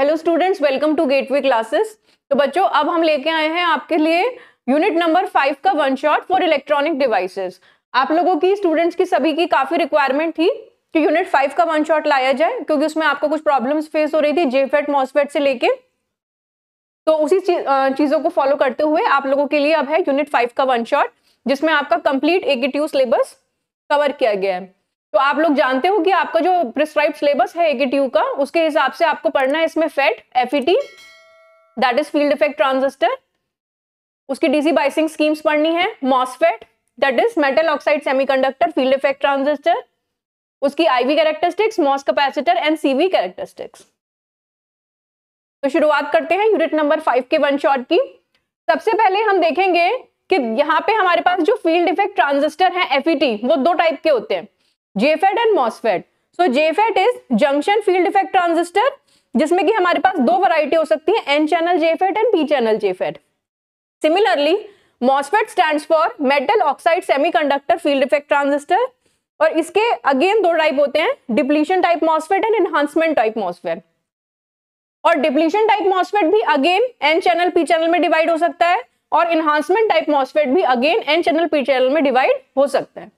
Hello students welcome to gateway classes तो बच्चों अब हम लेके आए हैं आपके लिए यूनिट नंबर फाइव का one shot for electronic devices आप लोगों की स्टूडेंट्स की सभी की काफी रिक्वायरमेंट थी कि यूनिट फाइव का वन शॉट लाया जाए क्योंकि उसमें आपको कुछ प्रॉब्लम्स फेस हो रही थी जेफेट मॉसफेट से लेके तो उसी चीजों को फॉलो करते हुए आप लोगों के लिए अब है यूनिट फाइव का वन शॉट जिसमें आपका कंप्लीट एटीट्यू सिलेबस कवर किया गया है तो आप लोग जानते हो कि आपका जो प्रिस्क्राइब सिलेबस है एकेटीयू का उसके हिसाब से आपको पढ़ना है इसमें FET FET that is field effect transistor उसकी डीसी बाइसिंग स्कीम्स पढ़नी है MOSFET that is metal oxide semiconductor field effect transistor उसकी IV characteristics MOS capacitor and CV characteristics तो शुरुआत करते हैं यूनिट नंबर फाइव के वन शॉट की सबसे पहले हम देखेंगे कि यहाँ पे हमारे पास जो फील्ड इफेक्ट ट्रांजिस्टर है एफईटी वो दो टाइप के होते हैं JFET and MOSFET so JFET is junction field effect transistor जिसमें कि हमारे पास दो वैरायटी हो सकती है N channel JFET and P channel JFET similarly MOSFET stand for metal oxide semiconductor field effect transistor और इसके अगेन दो टाइप होते हैं depletion type MOSFET and enhancement type MOSFET और डिप्लीशन टाइप मॉसफेट भी again N channel P channel में divide हो सकता है और एनहांसमेंट टाइप मॉसफेट भी again N channel P channel में डिवाइड हो सकता है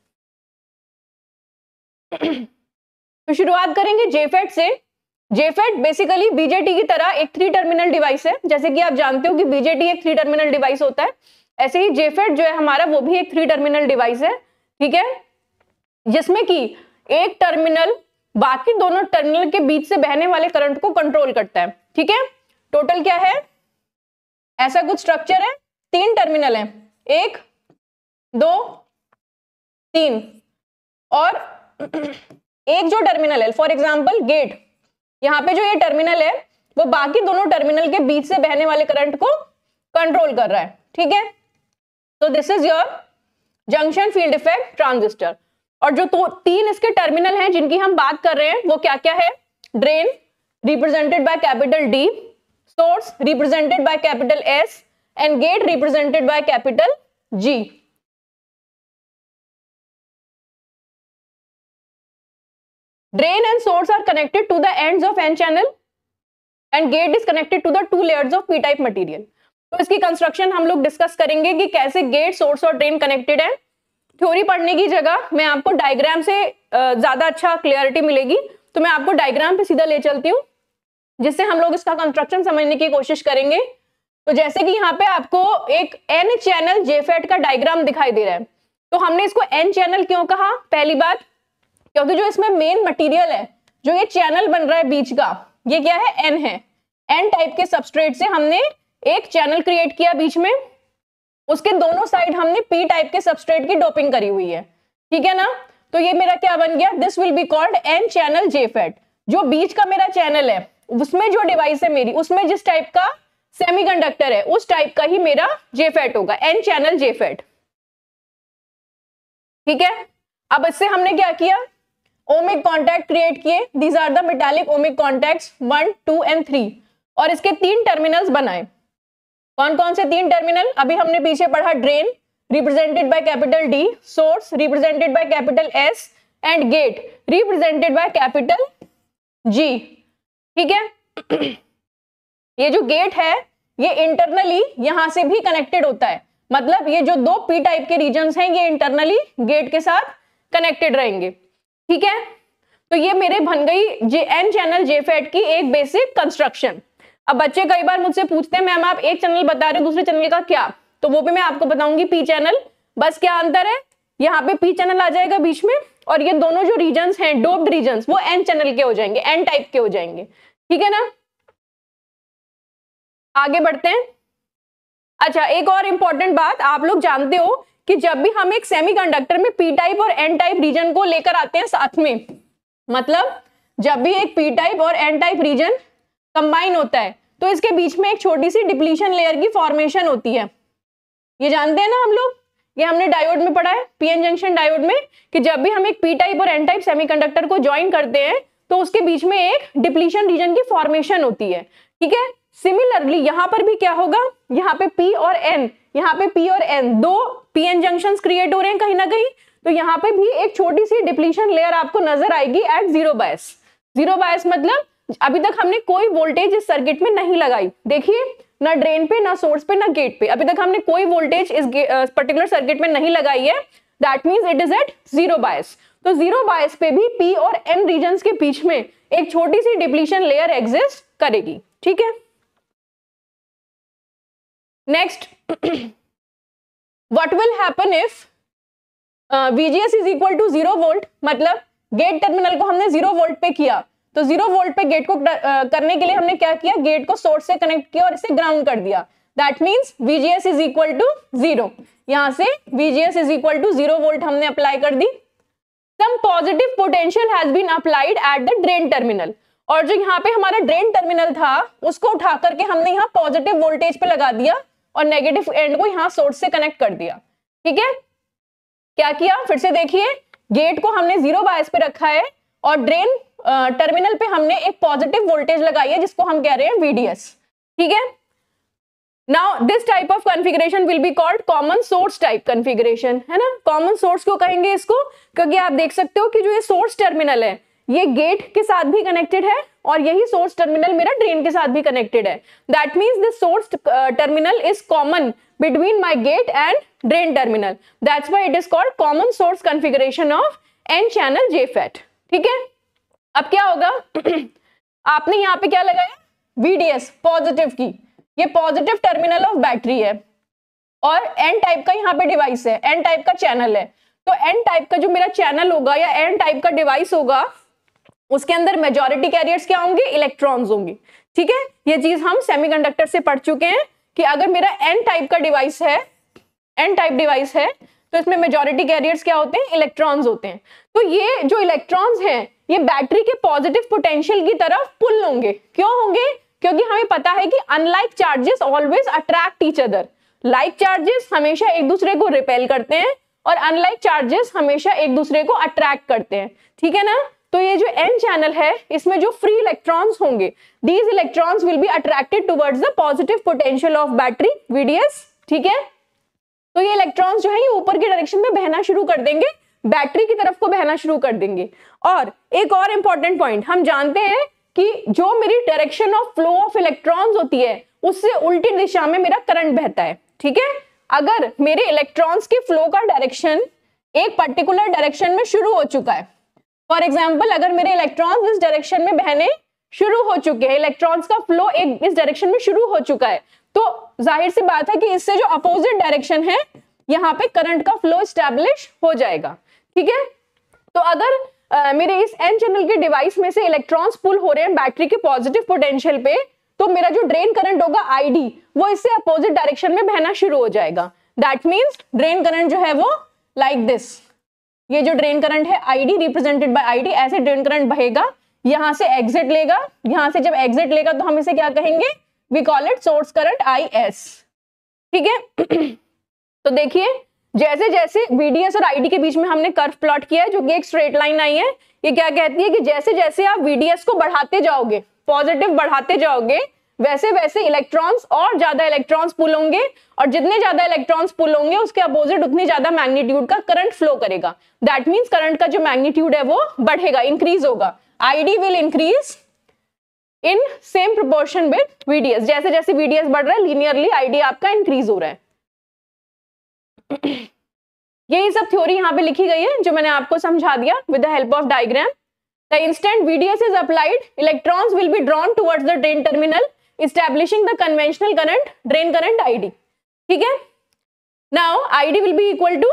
तो शुरुआत करेंगे जेफेट से जेफेट बेसिकली बीजेटी की तरह एक थ्री टर्मिनल डिवाइस है जैसे कि आप जानते हो कि बीजेटी एक थ्री टर्मिनल डिवाइस होता है ऐसे ही जेफेट जो है हमारा वो भी एक थ्री टर्मिनल डिवाइस है ठीक है जिसमें कि एक टर्मिनल बाकी दोनों टर्मिनल के बीच से बहने वाले करंट को कंट्रोल करता है ठीक है टोटल क्या है ऐसा कुछ स्ट्रक्चर है तीन टर्मिनल है एक दो तीन और एक जो टर्मिनल है फॉर एग्जाम्पल गेट यहाँ पे जो ये टर्मिनल है वो बाकी दोनों टर्मिनल के बीच से बहने वाले करंट को कंट्रोल कर रहा है ठीक है तो this is your junction field effect transistor और जो तो तीन इसके टर्मिनल हैं जिनकी हम बात कर रहे हैं वो क्या क्या है drain represented by capital D source represented by capital S and gate represented by capital G drain and source are connected to the ends of n channel and gate is connected to the two layers of p type material तो इसकी construction हम लोग discuss करेंगे कि कैसे gate source और drain connected है theory पढ़ने की जगह मैं आपको डायग्राम से ज्यादा अच्छा क्लियरिटी मिलेगी तो मैं आपको डायग्राम पे सीधा ले चलती हूँ जिससे हम लोग इसका कंस्ट्रक्शन समझने की कोशिश करेंगे तो जैसे कि यहाँ पे आपको एक एन चैनल जेफेट का डायग्राम दिखाई दे रहा है तो हमने इसको एन चैनल क्यों कहा पहली बात क्योंकि जो इसमें मेन मटेरियल है जो ये चैनल बन रहा है बीच का ये क्या है एन है एन टाइप के सबस्ट्रेट से हमने एक चैनल क्रिएट किया बीच में उसके दोनों साइड हमने पी टाइप के सबस्ट्रेट की डोपिंग करी हुई है ठीक है ना तो ये मेरा क्या बन गया this will be called N channel JFET जो बीच का मेरा चैनल है उसमें जो डिवाइस है मेरी उसमें जिस टाइप का कंडक्टर है उस टाइप का ही मेरा जेफेट होगा एन चैनल जेफेट ठीक है अब इससे हमने क्या किया ओमिक कॉन्टैक्ट क्रिएट किए these are the metallic ohmic contact one two and three और इसके तीन टर्मिनल्स बनाए कौन कौन से तीन टर्मिनल अभी हमने पीछे पढ़ा drain represented by capital D source represented by capital S and gate represented by capital G ठीक है ये जो गेट है ये इंटरनली यहां से भी कनेक्टेड होता है मतलब ये जो दो पी टाइप के रीजन हैं ये इंटरनली गेट के साथ कनेक्टेड रहेंगे ठीक है तो ये मेरे बन गई जे एन चैनल जेफेट की एक बेसिक कंस्ट्रक्शन अब बच्चे कई बार मुझसे पूछते हैं मैम आप एक चैनल बता रहे हो दूसरे चैनल का क्या तो वो भी मैं आपको बताऊंगी पी चैनल बस क्या अंतर है यहाँ पे पी चैनल आ जाएगा बीच में और ये दोनों जो रीजन हैं डोप्ड रीजन वो एन चैनल के हो जाएंगे एन टाइप के हो जाएंगे ठीक है ना आगे बढ़ते हैं अच्छा एक और इंपॉर्टेंट बात आप लोग जानते हो कि जब भी हम एक सेमीकंडक्टर में पी टाइप और एन टाइप रीजन को लेकर आते हैं साथ में मतलब जब भी एक पी टाइप और एन टाइप रीजन कंबाइन होता है तो इसके बीच में एक छोटी सी डिप्लीशन लेयर की फॉर्मेशन होती है ये जानते हैं ना हम लोग ये हमने डायोड में पढ़ा है पीएन जंक्शन डायोड में कि जब भी हम एक पी टाइप और एन टाइप सेमीकंडक्टर को ज्वाइन करते हैं तो उसके बीच में एक डिप्लीशन रीजन की फॉर्मेशन होती है ठीक है सिमिलरली यहां पर भी क्या होगा यहाँ पे पी और एन यहाँ पे पी और एन दो पीएन जंक्शन क्रिएट हो रहे हैं कहीं ना कहीं तो यहाँ पे भी एक छोटी सी डिप्लीशन लेयर आपको नजर आएगी at zero bias zero bias मतलब अभी तक हमने कोई वोल्टेज इस सर्किट में नहीं लगाई देखिए ना ड्रेन पे ना सोर्स पे ना गेट पे अभी तक हमने कोई वोल्टेज इस पर्टिकुलर सर्किट में नहीं लगाई है that means it is at zero bias तो जीरो बायस पे भी पी और एन रीजन के बीच में एक छोटी सी डिप्लीशन लेयर एग्जिस्ट करेगी ठीक है next what will happen if VGS is equal to zero volt मतलब गेट टर्मिनल को हमने जीरो वोल्ट पे किया तो जीरो वोल्ट पे गेट को uh, करने के लिए हमने क्या किया गेट को सोर्स से कनेक्ट किया और इसे ग्राउंड कर दिया that means VGS is equal to zero यहां से VGS is equal to zero volt हमने अप्लाई कर दी some positive potential has been applied at the drain terminal और जो यहाँ पे हमारा ड्रेन टर्मिनल था उसको उठा करके हमने यहाँ पॉजिटिव वोल्टेज पे लगा दिया और नेगेटिव एंड को यहां सोर्स से कनेक्ट कर दिया ठीक है क्या किया फिर से देखिए गेट को हमने जीरो बायस पे रखा है और ड्रेन टर्मिनल पे हमने एक पॉजिटिव वोल्टेज लगाई है जिसको हम कह रहे हैं वीडीएस ठीक है now this type of configuration will be called common source type configuration है ना कॉमन सोर्स क्यों कहेंगे इसको क्योंकि आप देख सकते हो कि जो ये सोर्स टर्मिनल है ये गेट के साथ भी कनेक्टेड है और यही सोर्स टर्मिनल मेरा ड्रेन के साथ भी कनेक्टेड है that means this source terminal is common between my gate and drain terminal that's why it is called common source configuration of N channel JFET ठीक है अब क्या होगा आपने यहाँ पे क्या लगाया वीडीएस पॉजिटिव की ये पॉजिटिव टर्मिनल ऑफ बैटरी है और एन टाइप का यहाँ पे डिवाइस है एन टाइप का चैनल है तो एन टाइप का जो मेरा चैनल होगा या एन टाइप का डिवाइस होगा उसके अंदर मेजोरिटी कैरियर्स क्या होंगे इलेक्ट्रॉन्स होंगे ठीक है ये चीज हम सेमीकंडक्टर से पढ़ चुके हैं कि अगर मेरा एन टाइप का डिवाइस है एन टाइप डिवाइस है तो इसमें मेजोरिटी कैरियर्स क्या होते हैं इलेक्ट्रॉन्स होते हैं तो ये जो इलेक्ट्रॉन्स हैं ये बैटरी के पॉजिटिव पोटेंशियल की तरफ पुल होंगे क्यों होंगे क्योंकि हमें पता है कि unlike charges always attract each other like charges हमेशा एक दूसरे को रिपेल करते हैं और अनलाइक चार्जेस हमेशा एक दूसरे को अट्रैक्ट करते हैं ठीक है ना तो ये जो एन चैनल है इसमें जो फ्री इलेक्ट्रॉन्स होंगे these electrons will be attracted towards the positive potential of battery VDS ठीक है तो ये इलेक्ट्रॉन्स जो है ये ऊपर के डायरेक्शन में बहना शुरू कर देंगे बैटरी की तरफ को बहना शुरू कर देंगे और एक और इंपॉर्टेंट पॉइंट हम जानते हैं कि जो मेरी direction of flow of electrons होती है उससे उल्टी दिशा में मेरा करंट बहता है ठीक है अगर मेरे इलेक्ट्रॉन्स के फ्लो का डायरेक्शन एक पर्टिकुलर डायरेक्शन में शुरू हो चुका है फॉर एग्जाम्पल अगर मेरे इलेक्ट्रॉन इस डायरेक्शन में बहने शुरू हो चुके हैं इलेक्ट्रॉन्स का फ्लो एक इस डायरेक्शन में शुरू हो चुका है तो जाहिर सी बात है कि इससे जो अपोजिट डायरेक्शन है यहाँ पे करंट का फ्लो स्टैब्लिश हो जाएगा ठीक है तो अगर आ, मेरे इस एन चैनल के डिवाइस में से इलेक्ट्रॉन्स पुल हो रहे हैं बैटरी के पॉजिटिव पोटेंशियल पे तो मेरा जो ड्रेन करंट होगा आईडी वो इससे अपोजिट डायरेक्शन में बहना शुरू हो जाएगा दैट मीन्स ड्रेन करंट जो है वो लाइक like दिस ये जो ड्रेन करंट है आईडी रिप्रेजेंटेड बाय आईडी ऐसे ड्रेन करंट बहेगा यहां से एग्जिट लेगा यहां से जब एग्जिट लेगा तो हम इसे क्या कहेंगे we call it source current I S ठीक है तो देखिए जैसे जैसे वीडीएस और आईडी के बीच में हमने कर्व प्लॉट किया है जो कि एक स्ट्रेट लाइन आई है ये क्या कहती है कि जैसे जैसे आप वीडीएस को बढ़ाते जाओगे पॉजिटिव बढ़ाते जाओगे वैसे वैसे इलेक्ट्रॉन्स और ज्यादा इलेक्ट्रॉन्स पुल होंगे और जितने ज्यादा इलेक्ट्रॉन्स पुल होंगे उसके अपोजिट उतने ज्यादा मैग्नीट्यूड का करंट फ्लो करेगा दैट मीन्स करंट का जो मैग्नीट्यूड है वो बढ़ेगा इंक्रीज होगा ID will increase in same proportion with VDS जैसे जैसे वीडीएस बढ़ रहा है लीनियरली आईडी आपका इंक्रीज हो रहा है यही सब थ्योरी यहाँ पे लिखी गई है जो मैंने आपको समझा दिया with the help of diagram the instant vds is applied electrons will be drawn towards the drain terminal establishing the conventional current drain current id ठीक है now id will be equal to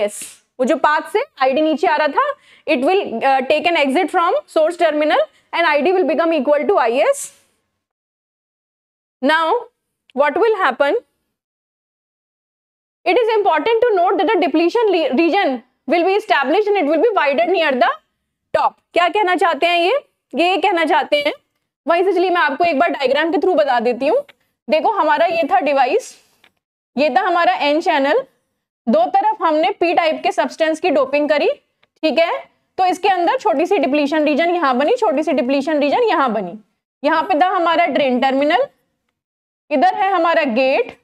is वो जो path से id नीचे आ रहा था it will uh, take an exit from source terminal and id will become equal to is now what will happen it is important to note that the depletion region will be established and it will be wider near the top क्या कहना चाहते हैं ये ये कहना चाहते हैं वहीं से चलिए मैं आपको एक बार डायग्राम के थ्रू बता देती हूँ देखो हमारा ये था डिवाइस ये था हमारा एन चैनल दो तरफ हमने पी टाइप के सब्सटेंस की डोपिंग करी ठीक है तो इसके अंदर छोटी सी डिप्लीशन रीजन यहाँ बनी छोटी सी डिप्लीशन रीजन यहाँ बनी यहाँ पे था हमारा ड्रेन टर्मिनल इधर है हमारा गेट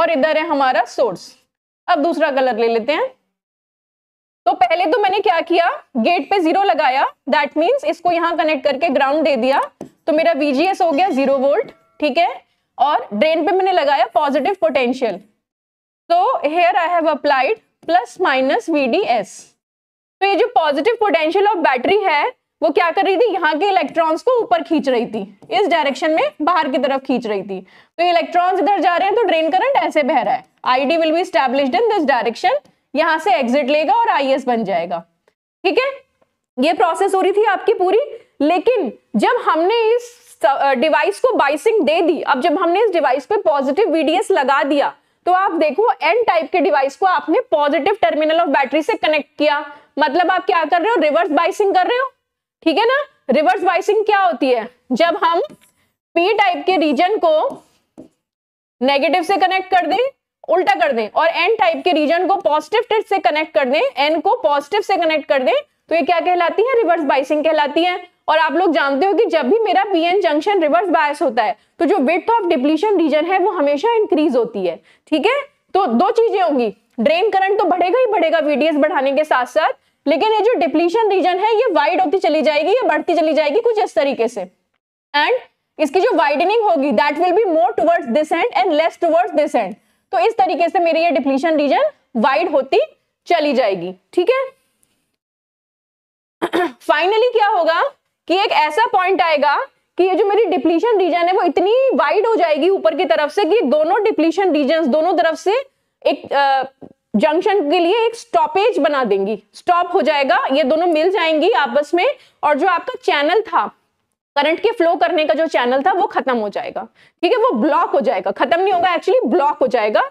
और इधर है हमारा सोर्स अब दूसरा कलर ले लेते हैं तो पहले तो मैंने क्या किया गेट पे जीरो लगाया दैट मीन्स इसको यहाँ कनेक्ट करके ग्राउंड दे दिया तो मेरा वीजीएस हो गया जीरो वोल्ट ठीक है और ड्रेन पे मैंने लगाया पॉजिटिव पोटेंशियल तो here I have applied plus minus VDS तो ये जो पॉजिटिव पोटेंशियल ऑफ बैटरी है वो क्या कर रही थी यहाँ के इलेक्ट्रॉन्स को ऊपर खींच रही थी इस डायरेक्शन में बाहर की तरफ खींच रही थी तो इलेक्ट्रॉन्स इधर जा रहे हैं तो ड्रेन करंट ऐसे बह रहा है ID will be established in this direction यहां से एग्जिट लेगा और आई बन जाएगा ठीक है ये प्रोसेस हो रही थी आपकी पूरी लेकिन जब हमने इस डिवाइस को बाइसिंग दे दी अब जब हमने इस डिवाइस पे पॉजिटिव वीडीएस लगा दिया तो आप देखो एन टाइप के डिवाइस को आपने पॉजिटिव टर्मिनल ऑफ बैटरी से कनेक्ट किया मतलब आप क्या कर रहे हो रिवर्स बाइसिंग कर रहे हो ठीक है ना रिवर्स बाइसिंग क्या होती है जब हम पी टाइप के रीजन को नेगेटिव से कनेक्ट कर दें उल्टा कर दें और एन टाइप के रीजन को पॉजिटिव टिप से कनेक्ट कर दें एन को पॉजिटिव से कनेक्ट कर दें तो ये क्या कहलाती है रिवर्स बाइसिंग कहलाती है और आप लोग जानते हो कि जब भी मेरा पीएन जंक्शन रिवर्स बायस होता है तो जो विथ ऑफ डिप्लीशन रीजन है वो हमेशा इंक्रीज होती है ठीक है तो दो चीजें होंगी ड्रेन करंट तो बढ़ेगा ही बढ़ेगा वीडीएस बढ़ाने के साथ साथ लेकिन ये जो डिप्लीशन रीजन है ये वाइड होती चली जाएगी या बढ़ती चली जाएगी कुछ इस तरीके से एंड इसकी जो वाइडनिंग होगी that will be more towards this end and less towards this end तो इस तरीके से मेरी ये डिप्लीशन रीजन वाइड होती चली जाएगी ठीक है फाइनली क्या होगा कि एक ऐसा पॉइंट आएगा कि ये जो मेरी डिप्लीशन रीजन है वो इतनी वाइड हो जाएगी ऊपर की तरफ से कि दोनों डिप्लीशन रीजन दोनों तरफ से एक जंक्शन के लिए एक स्टॉपेज बना देंगी स्टॉप हो जाएगा ये दोनों मिल जाएंगी आपस में और जो आपका चैनल था करंट के फ्लो करने का जो चैनल था वो खत्म हो जाएगा ठीक है वो ब्लॉक हो जाएगा खत्म नहीं होगा एक्चुअली ब्लॉक हो जाएगा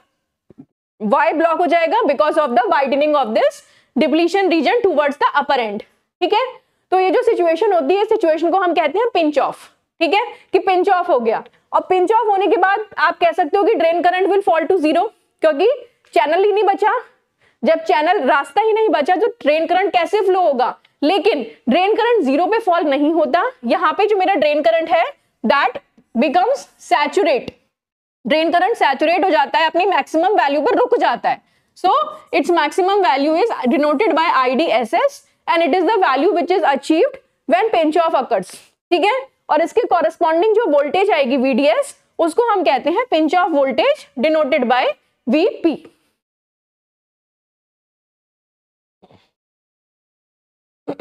वाई ब्लॉक हो जाएगा because of the widening of this depletion region towards the upper end ठीक है तो ये जो सिचुएशन होती है सिचुएशन को हम कहते हैं पिंच ऑफ ठीक है कि पिंच ऑफ हो गया और पिंच ऑफ होने के बाद आप कह सकते हो कि drain current will fall to zero क्योंकि चैनल ही नहीं बचा जब चैनल रास्ता ही नहीं बचा तो ट्रेन करंट कैसे फ्लो होगा लेकिन ड्रेन करंट जीरो पे फॉल नहीं होता यहां पे जो मेरा ड्रेन करंट है that becomes saturate drain current saturate हो जाता है अपनी मैक्सिमम वैल्यू पर रुक जाता है so its maximum value is denoted by IDSS and it is the value which is achieved when pinch off occurs ठीक है और इसके कॉरेस्पॉन्डिंग जो वोल्टेज आएगी वीडीएस उसको हम कहते हैं pinch off voltage denoted by VP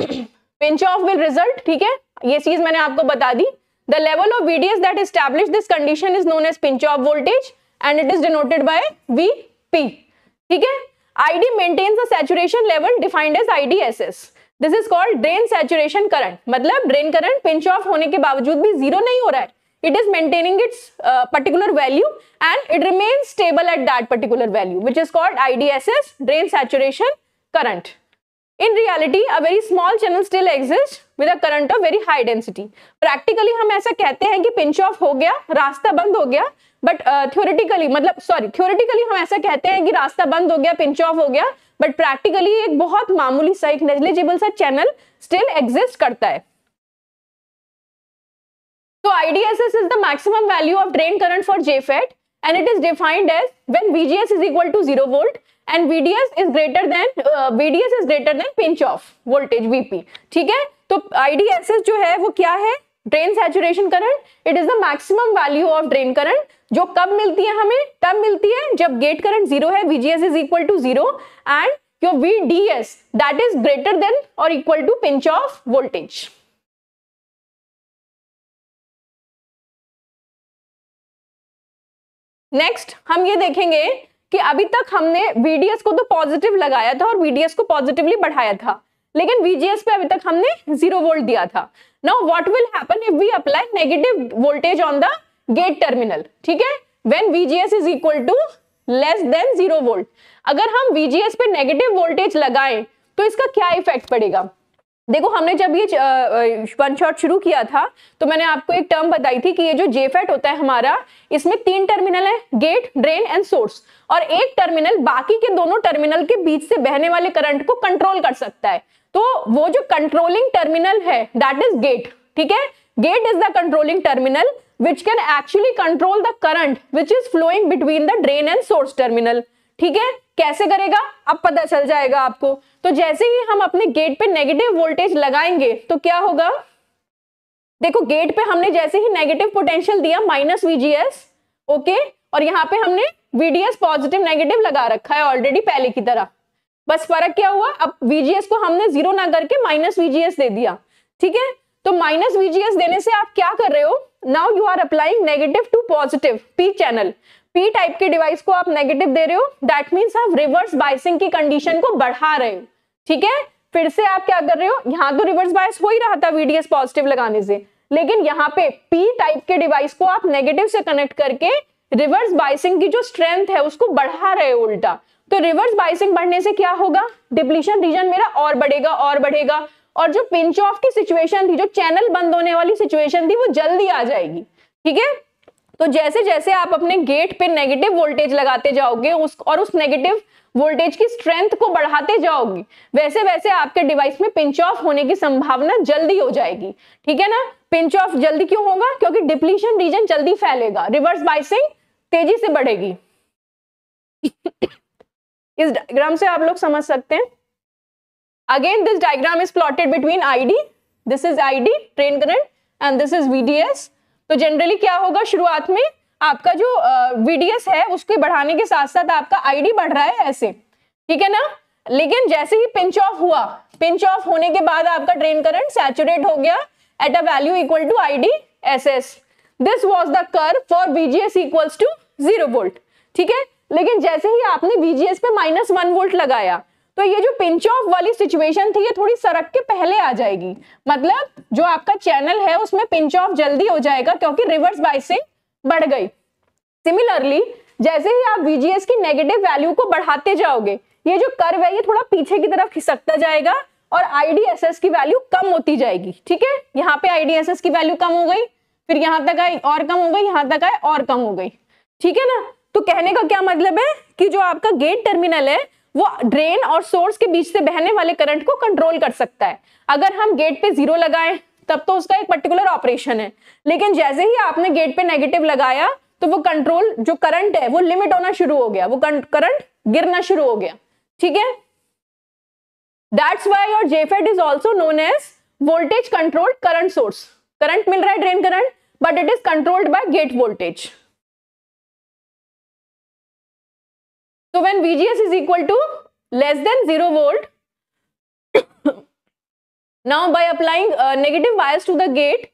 pinch off will result ठीक है ये चीज मैंने आपको बता दी the level of VDS that establish this condition is known as pinch off voltage and it is denoted by V P ठीक है I D maintains the saturation level defined as I D S S this is called drain saturation current मतलब drain current pinch off होने के बावजूद भी zero नहीं हो रहा है it is maintaining its particular value and it remains stable at that particular value which is called I D S S drain saturation current in reality a very small channel still exist with current of very high density practically हम ऐसा कहते हैं कि pinch of हो गया रास्ता बंद हो गया बट थ्योरेटिकली uh, मतलब सॉरी थ्योरिटिकली हम ऐसा कहते हैं कि रास्ता बंद हो गया पिंच ऑफ हो गया बट प्रैक्टिकली एक बहुत मामूली सा एक नेजलिजिबल सा चैनल स्टिल एग्जिस्ट करता है तो IDSS is the maximum value of drain current for JFET and it is defined as when VGS is equal to 0 volt and VDS is greater than uh, VDS is greater than pinch off voltage VP ठीक है तो IDSS जो है वो क्या है drain saturation current it is the maximum value of drain current जो कब मिलती है हमें तब मिलती है जब गेट करंट जीरो है VGS is equal to zero and your VDS that is greater than और equal to pinch off voltage next हम ये देखेंगे कि अभी तक हमने वीडीएस को तो पॉजिटिव लगाया था और वीडीएस को पॉजिटिवली बढ़ाया था लेकिन वीजीएस पे अभी तक हमने जीरो वोल्ट दिया था now what will happen if we apply negative voltage on the gate terminal ठीक है when VGS is equal to less than zero volt अगर हम वीजीएस पे नेगेटिव वोल्टेज लगाएं तो इसका क्या इफेक्ट पड़ेगा देखो हमने जब ये वन शॉट शुरू किया था तो मैंने आपको एक टर्म बताई थी कि ये जो जेफेट होता है हमारा इसमें तीन टर्मिनल है गेट ड्रेन एंड सोर्स और एक टर्मिनल बाकी के दोनों टर्मिनल के बीच से बहने वाले करंट को कंट्रोल कर सकता है तो वो जो कंट्रोलिंग टर्मिनल है दैट इज गेट ठीक है gate is the controlling terminal which can actually control the current which is flowing between the drain and source terminal ठीक है कैसे करेगा अब पता चल जाएगा आपको तो जैसे ही हम अपने गेट पे नेगेटिव वोल्टेज लगाएंगे तो क्या होगा देखो गेट पे हमने जैसे ही नेगेटिव पोटेंशियल दिया माइनस वीजीएस ओके और यहाँ पे हमने वीडीएस पॉजिटिव नेगेटिव लगा रखा है ऑलरेडी पहले की तरह बस फर्क क्या हुआ अब वीजीएस को हमने जीरो ना करके माइनस वीजीएस दे दिया ठीक है तो माइनस वीजीएस देने से आप क्या कर रहे हो now you are applying negative to positive P channel P type के डिवाइस को आप नेगेटिव दे रहे हो दैट मीन्स आप रिवर्स बाइसिंग की कंडीशन को बढ़ा रहे हो ठीक है फिर से आप क्या कर रहे हो यहाँ तो रिवर्स बायस हो ही रहा था वीडीएस पॉजिटिव लगाने से लेकिन यहाँ पे पी टाइप के डिवाइस को आप नेगेटिव से कनेक्ट करके रिवर्स बाइसिंग की जो स्ट्रेंथ है उसको बढ़ा रहे हो उल्टा तो रिवर्स बाइसिंग बढ़ने से क्या होगा डिप्लीशन रीजन मेरा और बढ़ेगा और बढ़ेगा और जो पिंच ऑफ की सिचुएशन थी जो चैनल बंद होने वाली सिचुएशन थी वो जल्दी आ जाएगी ठीक है तो जैसे जैसे आप अपने गेट पे नेगेटिव वोल्टेज लगाते जाओगे उस और उस नेगेटिव वोल्टेज की स्ट्रेंथ को बढ़ाते जाओगे वैसे वैसे आपके डिवाइस में पिंच ऑफ होने की संभावना जल्दी हो जाएगी ठीक है ना पिंच ऑफ जल्दी क्यों होगा क्योंकि डिप्लीशन रीजन जल्दी फैलेगा रिवर्स बाइसिंग तेजी से बढ़ेगी इस डायग्राम से आप लोग समझ सकते हैं again this diagram is plotted between ID this is I D drain current and this is vds तो जनरली क्या होगा शुरुआत में आपका जो वीडीएस है उसके बढ़ाने के साथ साथ आपका आईडी बढ़ रहा है ऐसे ठीक है ना लेकिन जैसे ही पिंच ऑफ हुआ पिंच ऑफ होने के बाद आपका ड्रेन करंट सैचुरेट हो गया at a value equal to ID SS this was the curve for VGS equals to zero volt ठीक है लेकिन जैसे ही आपने वीजीएस पे माइनस वन वोल्ट लगाया तो ये जो पिंच ऑफ वाली सिचुएशन थी ये थोड़ी सरक के पहले आ जाएगी मतलब जो आपका चैनल है उसमें पिंच ऑफ जल्दी हो जाएगा क्योंकि रिवर्स बाइसिंग बढ़ गई सिमिलरली जैसे ही आप वीजीएस की नेगेटिव वैल्यू को बढ़ाते जाओगे ये जो कर्व है ये थोड़ा पीछे की तरफ खिसकता जाएगा और आईडीएसएस की वैल्यू कम होती जाएगी ठीक है यहाँ पे आईडीएसएस की वैल्यू कम हो गई फिर यहाँ तक आई और कम हो गई यहाँ तक आए और कम हो गई ठीक है ना तो कहने का क्या मतलब है कि जो आपका गेट टर्मिनल है वो ड्रेन और सोर्स के बीच से बहने वाले करंट को कंट्रोल कर सकता है अगर हम गेट पे जीरो लगाएं तब तो उसका एक पर्टिकुलर ऑपरेशन है लेकिन जैसे ही आपने गेट पे नेगेटिव लगाया तो वो कंट्रोल जो करंट है वो लिमिट होना शुरू हो गया वो करंट गिरना शुरू हो गया ठीक है दैट्स वाई और JFET is also known as voltage controlled current source current मिल रहा है drain current but it is controlled by gate voltage so तो when vgs is equal to less than 0 volt now by applying uh, negative bias to the gate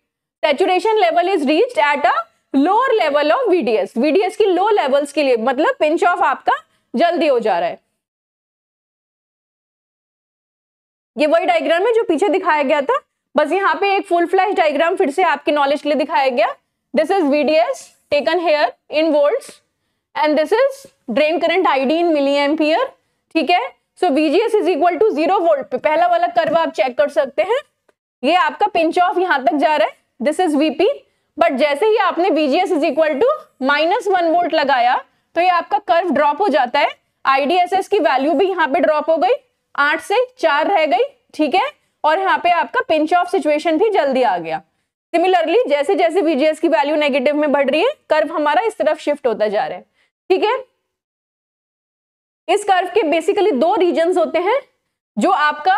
saturation level is reached at a lower level of VDS VDS की low levels के लिए मतलब pinch of आपका जल्दी हो जा रहा है ये वही डायग्राम है जो पीछे दिखाया गया था बस यहाँ पे एक फुल फ्लैश डायग्राम फिर से आपके नॉलेज के लिए दिखाया गया this is VDS taken here in volts and this is drain current ID in milli milliampere ठीक है so VGS is equal to zero volt पे पहला वाला कर्व आप चेक कर सकते हैं ये आपका पिंच ऑफ यहां तक जा रहा है दिस इज वीपी बट जैसे ही आपने VGS is equal to minus one volt लगाया तो ये आपका कर्व ड्रॉप हो जाता है आईडीएसएस की वैल्यू भी यहाँ पे ड्रॉप हो गई आठ से चार रह गई ठीक है और यहाँ पे आपका पिंच ऑफ सिचुएशन भी जल्दी आ गया सिमिलरली जैसे जैसे वीजीएस की वैल्यू नेगेटिव में बढ़ रही है कर्व हमारा इस तरफ शिफ्ट होता जा रहा है ठीक है इस कर्व के बेसिकली दो रीजन होते हैं जो आपका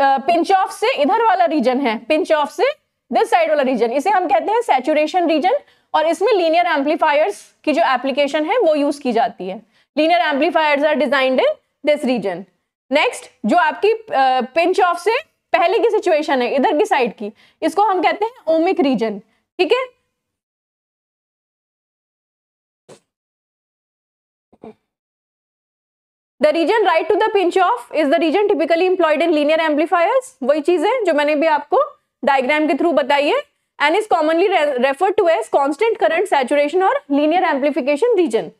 पिंच ऑफ से इधर वाला रीजन है पिंच ऑफ से दिस साइड वाला रीजन इसे हम कहते हैं सैचुरेशन रीजन और इसमें लीनियर एम्पलीफायर्स की जो एप्लीकेशन है वो यूज की जाती है linear amplifiers are designed in this region next जो आपकी पिंच ऑफ से पहले की सिचुएशन है इधर की साइड की इसको हम कहते हैं ओमिक रीजन ठीक है the region right to the pinch off is the region typically employed in linear amplifiers वही चीज है जो मैंने भी आपको डायग्राम के थ्रू बताई है and is commonly refer to as constant current saturation और linear amplification region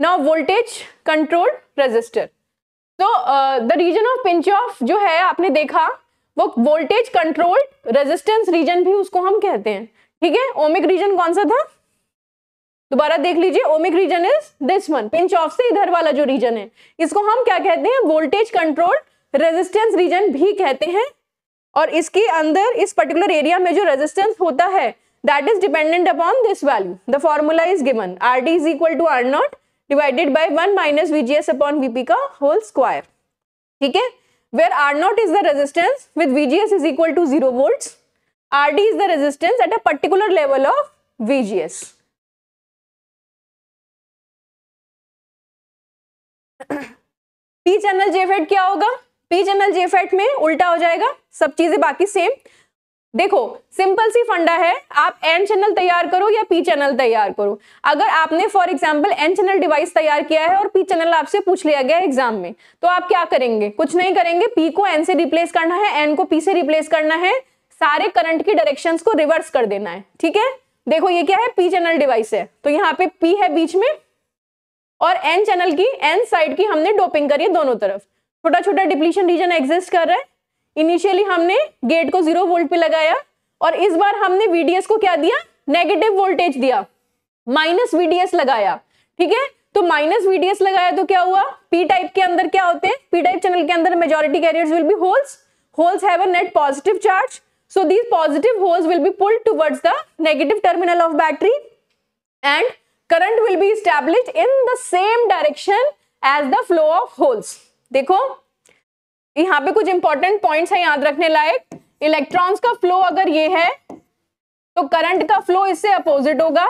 now voltage controlled resistor तो the region of pinch off जो है आपने देखा वो वोल्टेज कंट्रोल्ड रेजिस्टेंस रीजन भी उसको हम कहते हैं ठीक है ओमिक रीजन कौन सा था दोबारा देख लीजिए ohmic region is this one pinch off से इधर वाला जो रीजन है इसको हम क्या कहते हैं वोल्टेज कंट्रोल रेजिस्टेंस रीजन भी कहते हैं और इसके अंदर इस पर्टिकुलर एरिया में जो रेजिस्टेंस होता है that is dependent upon this value the formula is given R D is equal to R naught divided by one minus VGS upon VP का होल स्क्वायर ठीक है with V G S is equal to zero volt R D is the resistance at a particular level of V G S P channel JFET क्या होगा P channel JFET में उल्टा हो जाएगा सब चीजें बाकी सेम देखो सिंपल सी फंडा है आप एन चैनल तैयार करो या पी चैनल तैयार करो अगर आपने for example N channel device तैयार किया है और पी चैनल आपसे पूछ लिया गया एग्जाम में तो आप क्या करेंगे कुछ नहीं करेंगे पी को एन से रिप्लेस करना है एन को पी से रिप्लेस करना है सारे करंट की डायरेक्शन को रिवर्स कर देना है ठीक है देखो ये क्या है पी चैनल डिवाइस है तो यहाँ पे पी है बीच में और एन चैनल की एन साइड की हमने डोपिंग करी है दोनों तरफ छोटा छोटा डिप्लीशन रीजन एग्जिस्ट कर रहा है इनिशियली हमने गेट को जीरो वोल्ट पे लगाया और इस बार हमने वीडीएस को क्या दिया नेगेटिव वोल्टेज दिया माइनस वीडीएस लगाया ठीक है तो माइनस वीडीएस लगाया तो क्या हुआ पी टाइप के अंदर क्या होते हैं पी टाइप चैनल के अंदर majority carrier will be holes holes है net positive charge so these positive holes will be pulled towards the negative terminal of battery and current will be establish in the same direction as the flow of holes देखो यहाँ पे कुछ important points हैं याद रखने लायक electrons का flow अगर ये है तो करंट का फ्लो इससे अपोजिट होगा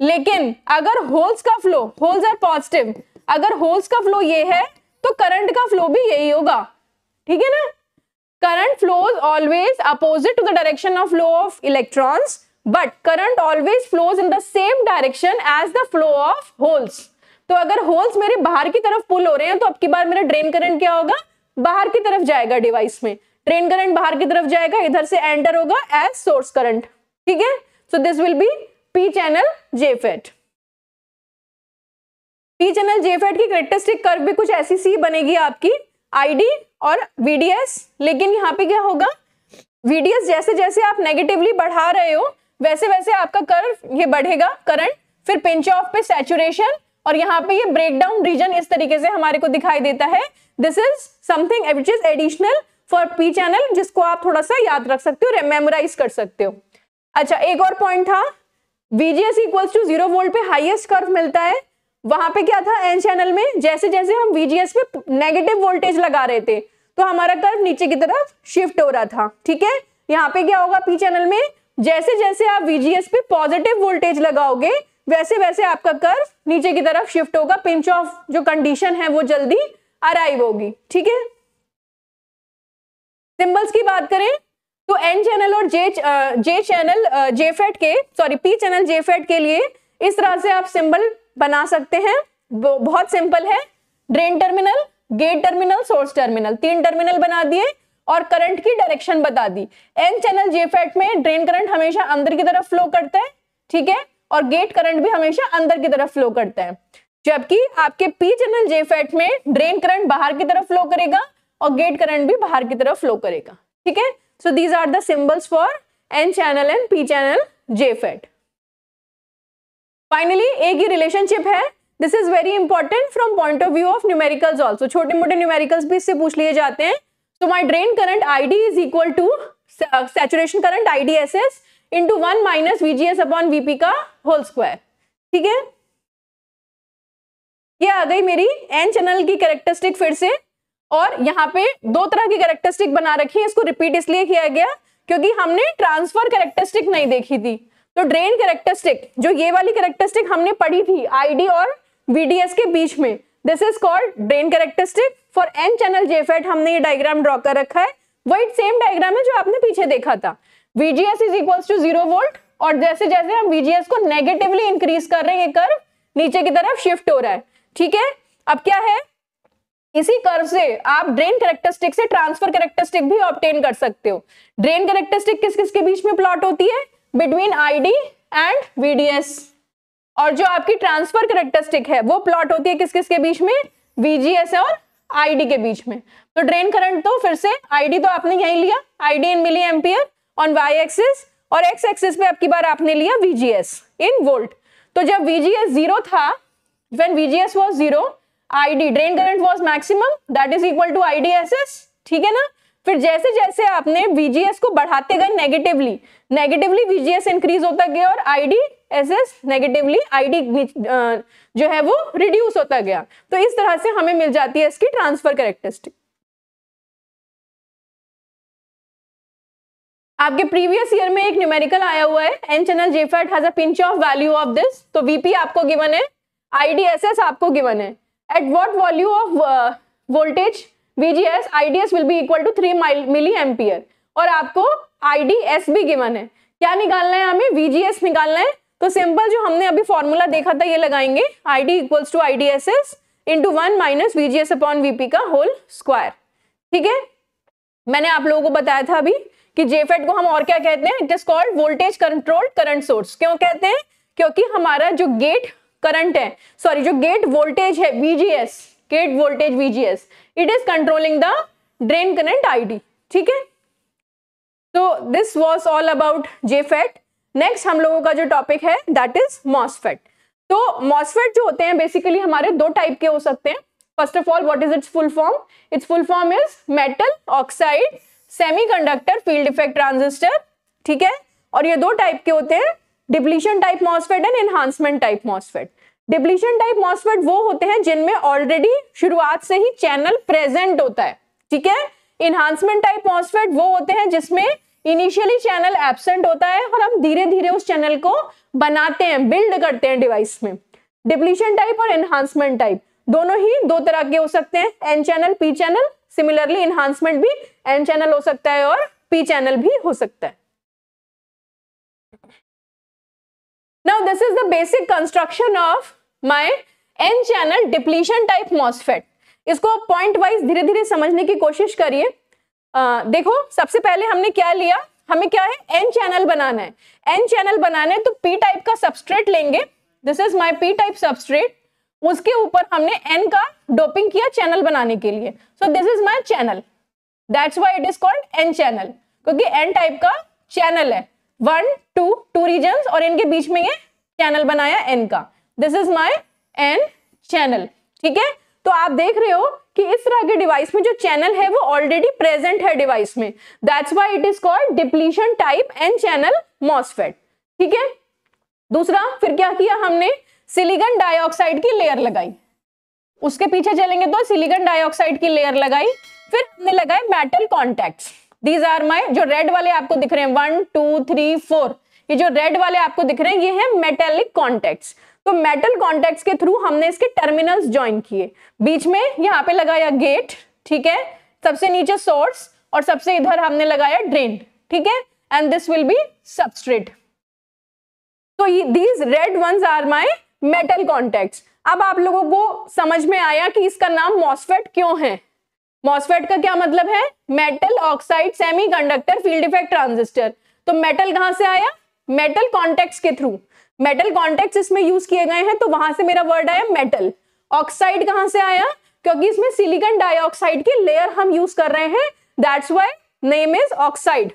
लेकिन अगर होल्स का फ्लो होल्स आर पॉजिटिव अगर होल्स का फ्लो ये है तो करंट का फ्लो भी यही होगा ठीक है ना current flows always opposite to the direction of flow of electrons but current always flows in the same direction as the flow of holes तो अगर होल्स मेरे बाहर की तरफ पुल हो रहे हैं तो अब की बार मेरा ड्रेन करंट क्या होगा बाहर की तरफ जाएगा डिवाइस में ड्रेन करंट बाहर की तरफ जाएगा इधर से एंटर होगा एज सोर्स करंट ठीक है so this will be P channel JFET P channel JFET की करेक्टरिस्टिक कर्व भी कुछ ऐसी सी बनेगी आपकी आईडी और वीडीएस लेकिन यहाँ पे क्या होगा वीडीएस जैसे जैसे आप नेगेटिवली बढ़ा रहे हो वैसे वैसे आपका कर्व ये बढ़ेगा करंट फिर पिंच ऑफ पे सैचुरेशन और यहाँ पे ये ब्रेकडाउन रीजन इस तरीके से हमारे को दिखाई देता है this is something which is additional for P channel जिसको आप थोड़ा सा याद रख सकते हो मेमोराइज कर सकते हो अच्छा एक और पॉइंट था VGS equals to zero volt पे हाईएस्ट कर्व मिलता है वहां पे क्या था एन चैनल में जैसे जैसे हम VGS पे नेगेटिव वोल्टेज लगा रहे थे तो हमारा कर्व नीचे की तरफ शिफ्ट हो रहा था ठीक है यहाँ पे क्या होगा पी चैनल में जैसे जैसे आप वीजीएस पे पॉजिटिव वोल्टेज लगाओगे वैसे वैसे आपका कर्व नीचे की तरफ शिफ्ट होगा पिंच ऑफ जो कंडीशन है वो जल्दी अराइव होगी ठीक है सिंबल्स की बात करें तो एन चैनल और J J channel JFET के sorry P channel JFET के लिए इस तरह से आप सिंबल बना सकते हैं बहुत सिंपल है drain terminal gate terminal source terminal तीन टर्मिनल बना दिए और करंट की डायरेक्शन बता दी एन चैनल जेफेट में ड्रेन करंट हमेशा अंदर की तरफ फ्लो करता है ठीक है और गेट करंट भी हमेशा अंदर की तरफ फ्लो करता है जबकि आपके पी चैनल जेफेट में ड्रेन करंट बाहर की तरफ फ्लो करेगा और गेट करंट भी बाहर की तरफ फ्लो करेगा ठीक है so these are the symbols for N channel and P channel JFET finally एक ही रिलेशनशिप है this is very important from point of view of numericals also छोटे मोटे न्यूमेरिकल्स भी इससे पूछ लिए जाते हैं So my drain current ID is equal to uh, saturation current IDSS into 1 minus VGS upon VP का whole square. ठीक है ये आ गई मेरी एन चैनल की कैरेक्टरिस्टिक फिर से और यहाँ पे दो तरह की कैरेक्टरिस्टिक बना रखी है इसको रिपीट इसलिए किया गया क्योंकि हमने ट्रांसफर कैरेक्टरिस्टिक नहीं देखी थी तो ड्रेन कैरेक्टरिस्टिक जो ये वाली कैरेक्टरिस्टिक हमने पढ़ी थी आईडी और वीडीएस के बीच में this is called drain characteristic for N channel JFET हमने ये डायग्राम ड्रॉ कर रखा है वही सेम डायग्राम है जो आपने पीछे देखा था VGS is equals to zero volt और जैसे जैसे हम वीजीएस को नेगेटिवली इंक्रीज कर रहे हैं ये कर्व नीचे की तरफ शिफ्ट हो रहा है ठीक है अब क्या है इसी कर्व से आप ड्रेन करेक्टरिस्टिक से ट्रांसफर करेक्टरिस्टिक भी ऑप्टेन कर सकते हो ड्रेन करेक्टरिस्टिक किस किस के बीच में प्लॉट होती है बिटवीन आईडी एंड वीडीएस और जो आपकी ट्रांसफर करेक्टरिस्टिक है वो प्लॉट होती है किस किस के बीच में वीजीएस और आईडी के बीच में तो ड्रेन करंट तो फिर से आईडी तो आपने यही लिया ID in milli ampere on Y axis और एक्स एक्सिस पे आपकी बार आपने लिया वीजीएस इन वोल्ट तो जब वीजीएस जीरो था when vgs was zero id drain current was maximum that is equal to idss ठीक है ना फिर जैसे जैसे आपने VGS को बढ़ाते गए नेगेटिवली नेगेटिवली VGS इंक्रीज होता गया और आईडी एसएस नेगेटिवली आईडी जो है वो रिड्यूस होता गया तो इस तरह से हमें मिल जाती है इसकी ट्रांसफर करेक्टरिस्टिक आपके प्रीवियस ईयर में एक न्यूमेरिकल आया हुआ है N channel JFET has a pinch off value of this तो वीपी आपको गिवन है आईडीएसएस आपको गिवन है at what value of voltage VGS IDS will be equal to 3 milli ampere और आपको IDS भी गिवन है क्या निकालना है हमें VGS निकालना है तो सिंपल जो हमने अभी फॉर्मूला देखा था ये लगाएंगे ID D equals to I D S S into one minus V G S upon V P का होल स्क्वायर ठीक है मैंने आप लोगों को बताया था अभी कि जेफेट e को हम और क्या कहते हैं it is called voltage controlled current source क्यों कहते हैं क्योंकि हमारा जो गेट करंट है सॉरी जो गेट वोल्टेज है VGS gate voltage VGS it is controlling the drain current ID ठीक है तो this was all about JFET next हम लोगों का जो टॉपिक है दैट इज मॉसफेट तो मॉसफेट जो होते हैं बेसिकली हमारे दो टाइप के हो सकते हैं first of all what is its full form its full form is metal oxide semiconductor field effect transistor ठीक है और ये दो टाइप के होते हैं depletion type MOSFET and enhancement type MOSFET depletion type MOSFET वो होते हैं जिनमें ऑलरेडी शुरुआत से ही चैनल प्रेजेंट होता है ठीक है इनहांसमेंट टाइप मॉस्फेट वो होते हैं जिसमें इनिशियली चैनल एबसेंट होता है और हम धीरे धीरे उस चैनल को बनाते हैं बिल्ड करते हैं डिवाइस में डिप्लीशन टाइप और एनहांसमेंट टाइप दोनों ही दो तरह के हो सकते हैं N channel P channel similarly enhancement भी एन चैनल हो सकता है और पी चैनल भी हो सकता है now this is the basic construction of my N channel depletion type MOSFET इसको पॉइंट वाइज धीरे धीरे समझने की कोशिश करिए देखो सबसे पहले हमने क्या लिया हमें क्या है एन चैनल बनाना है एन चैनल बनाना है तो पी टाइप का सबस्ट्रेट लेंगे this is my P type substrate उसके ऊपर हमने एन का डोपिंग किया चैनल बनाने के लिए so this is my channel that's why it is called N channel क्योंकि एन टाइप का चैनल है वन टू टू रीजन और इनके बीच में ये चैनल बनाया एन का this is my N channel ठीक है तो आप देख रहे हो कि इस तरह के डिवाइस में जो चैनल है वो ऑलरेडी प्रेजेंट है डिवाइस में that's why it is called depletion type N channel MOSFET ठीक है दूसरा फिर क्या किया हमने सिलिकन डाइऑक्साइड की लेयर लगाई उसके पीछे चलेंगे तो सिलिकन डाइऑक्साइड की लेयर लगाई फिर हमने लगाए metal contact these are my जो रेड वाले आपको दिख रहे हैं वन टू थ्री फोर ये जो रेड वाले आपको दिख रहे हैं ये है मेटेलिक कॉन्टेक्ट तो मेटल कॉन्टेक्ट के थ्रू हमने इसके टर्मिनल्स ज्वाइन किए बीच में यहाँ पे लगाया गेट ठीक है सबसे नीचे सोर्स और सबसे इधर हमने लगाया ड्रेन ठीक है and this will be substrate तो these red ones are my metal contact अब आप लोगों को समझ में आया कि इसका नाम मॉस्फेट क्यों है मॉस्फेट का क्या मतलब है metal oxide conductor field effect transistor तो मेटल कहां से आया मेटल कॉन्टेक्ट के थ्रू मेटल कॉन्टेक्ट इसमें यूज किए गए हैं तो वहां से मेरा वर्ड आया मेटल ऑक्साइड कहाँ से आया क्योंकि इसमें सिलिकन डाइऑक्साइड की लेयर हम यूज कर रहे हैं that's why name is oxide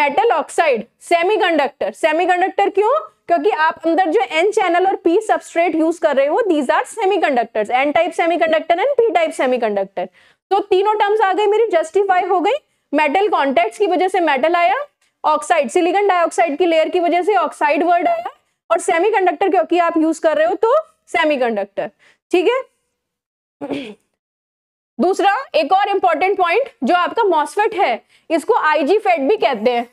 metal oxide semiconductor semiconductor क्यों क्योंकि आप अंदर जो एन चैनल और पी सबस्ट्रेट यूज कर रहे हो these are semiconductors N type semiconductor and P type semiconductor तो तीनों टर्म्स आ गए मेरी जस्टिफाई हो गई मेटल कॉन्टेक्ट की वजह से मेटल आया ऑक्साइड सिलिकन डाइऑक्साइड की लेयर की वजह से ऑक्साइड वर्ड आया और सेमीकंडक्टर क्योंकि आप यूज कर रहे हो तो सेमीकंडक्टर ठीक है दूसरा एक और इंपॉर्टेंट पॉइंट जो आपका मॉस्फेट है इसको आईजी फेट भी कहते हैं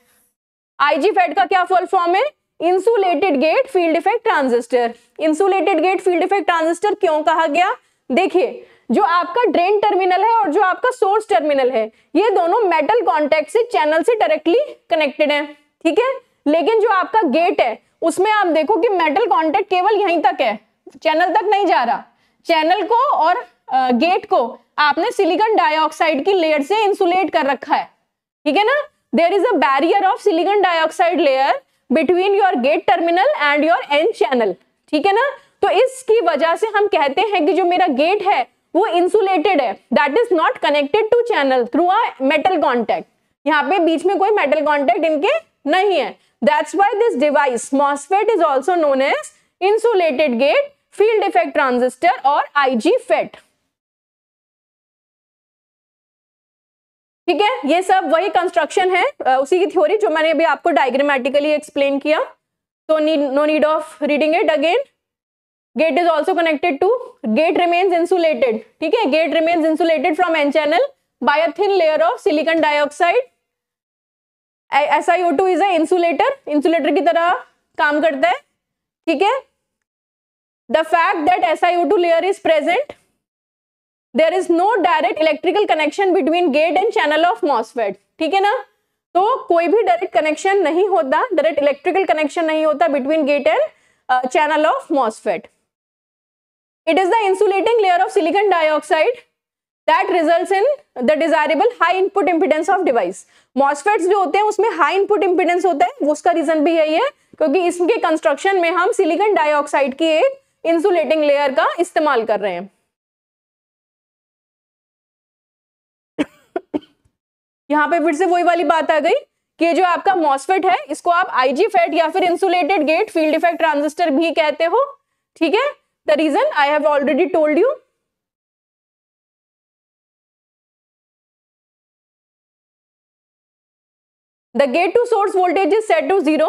आईजी फेट का क्या फुल फॉर्म है insulated gate field effect transistor insulated gate field effect transistor क्यों कहा गया देखिए जो आपका ड्रेन टर्मिनल है और जो आपका सोर्स टर्मिनल है ये दोनों मेटल कॉन्टेक्ट से चैनल से डायरेक्टली कनेक्टेड है ठीक है लेकिन जो आपका गेट है उसमें आप देखो कि मेटल कॉन्टेक्ट केवल यहीं तक है चैनल तक नहीं जा रहा चैनल को और गेट को आपने सिलिकॉन डाइऑक्साइड की लेयर से इंसुलेट कर रखा है ठीक है ना there is a barrier of silicon dioxide layer between your gate terminal and your and channel ठीक है ना तो इसकी वजह से हम कहते हैं कि जो मेरा गेट है वो इंसुलेटेड है that is not connected to channel through a metal contact यहाँ पे बीच में कोई मेटल कॉन्टेक्ट इनके नहीं है that's why this device mosfet is also known as insulated gate field effect transistor or igfet ठीक है ये सब वही कंस्ट्रक्शन है उसी की थ्योरी जो मैंने अभी आपको डायग्रामेटिकली एक्सप्लेन किया तो need no need of reading it again gate is also connected to gate remains insulated ठीक है gate remains insulated from N channel by a thin layer of silicon dioxide S I O two is a insulator insulator की तरह काम करता है ठीक है the fact that S I O two layer is present there is no direct electrical connection between gate and channel of MOSFET ठीक है ना तो कोई भी डायरेक्ट कनेक्शन नहीं होता डायरेक्ट इलेक्ट्रिकल कनेक्शन नहीं होता between gate and channel of MOSFET it is the insulating layer of silicon dioxide that result in the desirable high input impedance of device MOSFETs जो होते हैं उसमें हाई इनपुट इम्पिडेंस होता है उसका reason भी यही है क्योंकि इसके कंस्ट्रक्शन में हम सिलिकॉन डाइऑक्साइड की एक इंसुलेटिंग लेयर का इस्तेमाल कर रहे हैं यहाँ पे फिर से वही वाली बात आ गई कि जो आपका मॉस्फेट है इसको आप आईजी फेट या फिर insulated gate field effect transistor भी कहते हो ठीक है the reason I have already told you the gate to source voltage is set to zero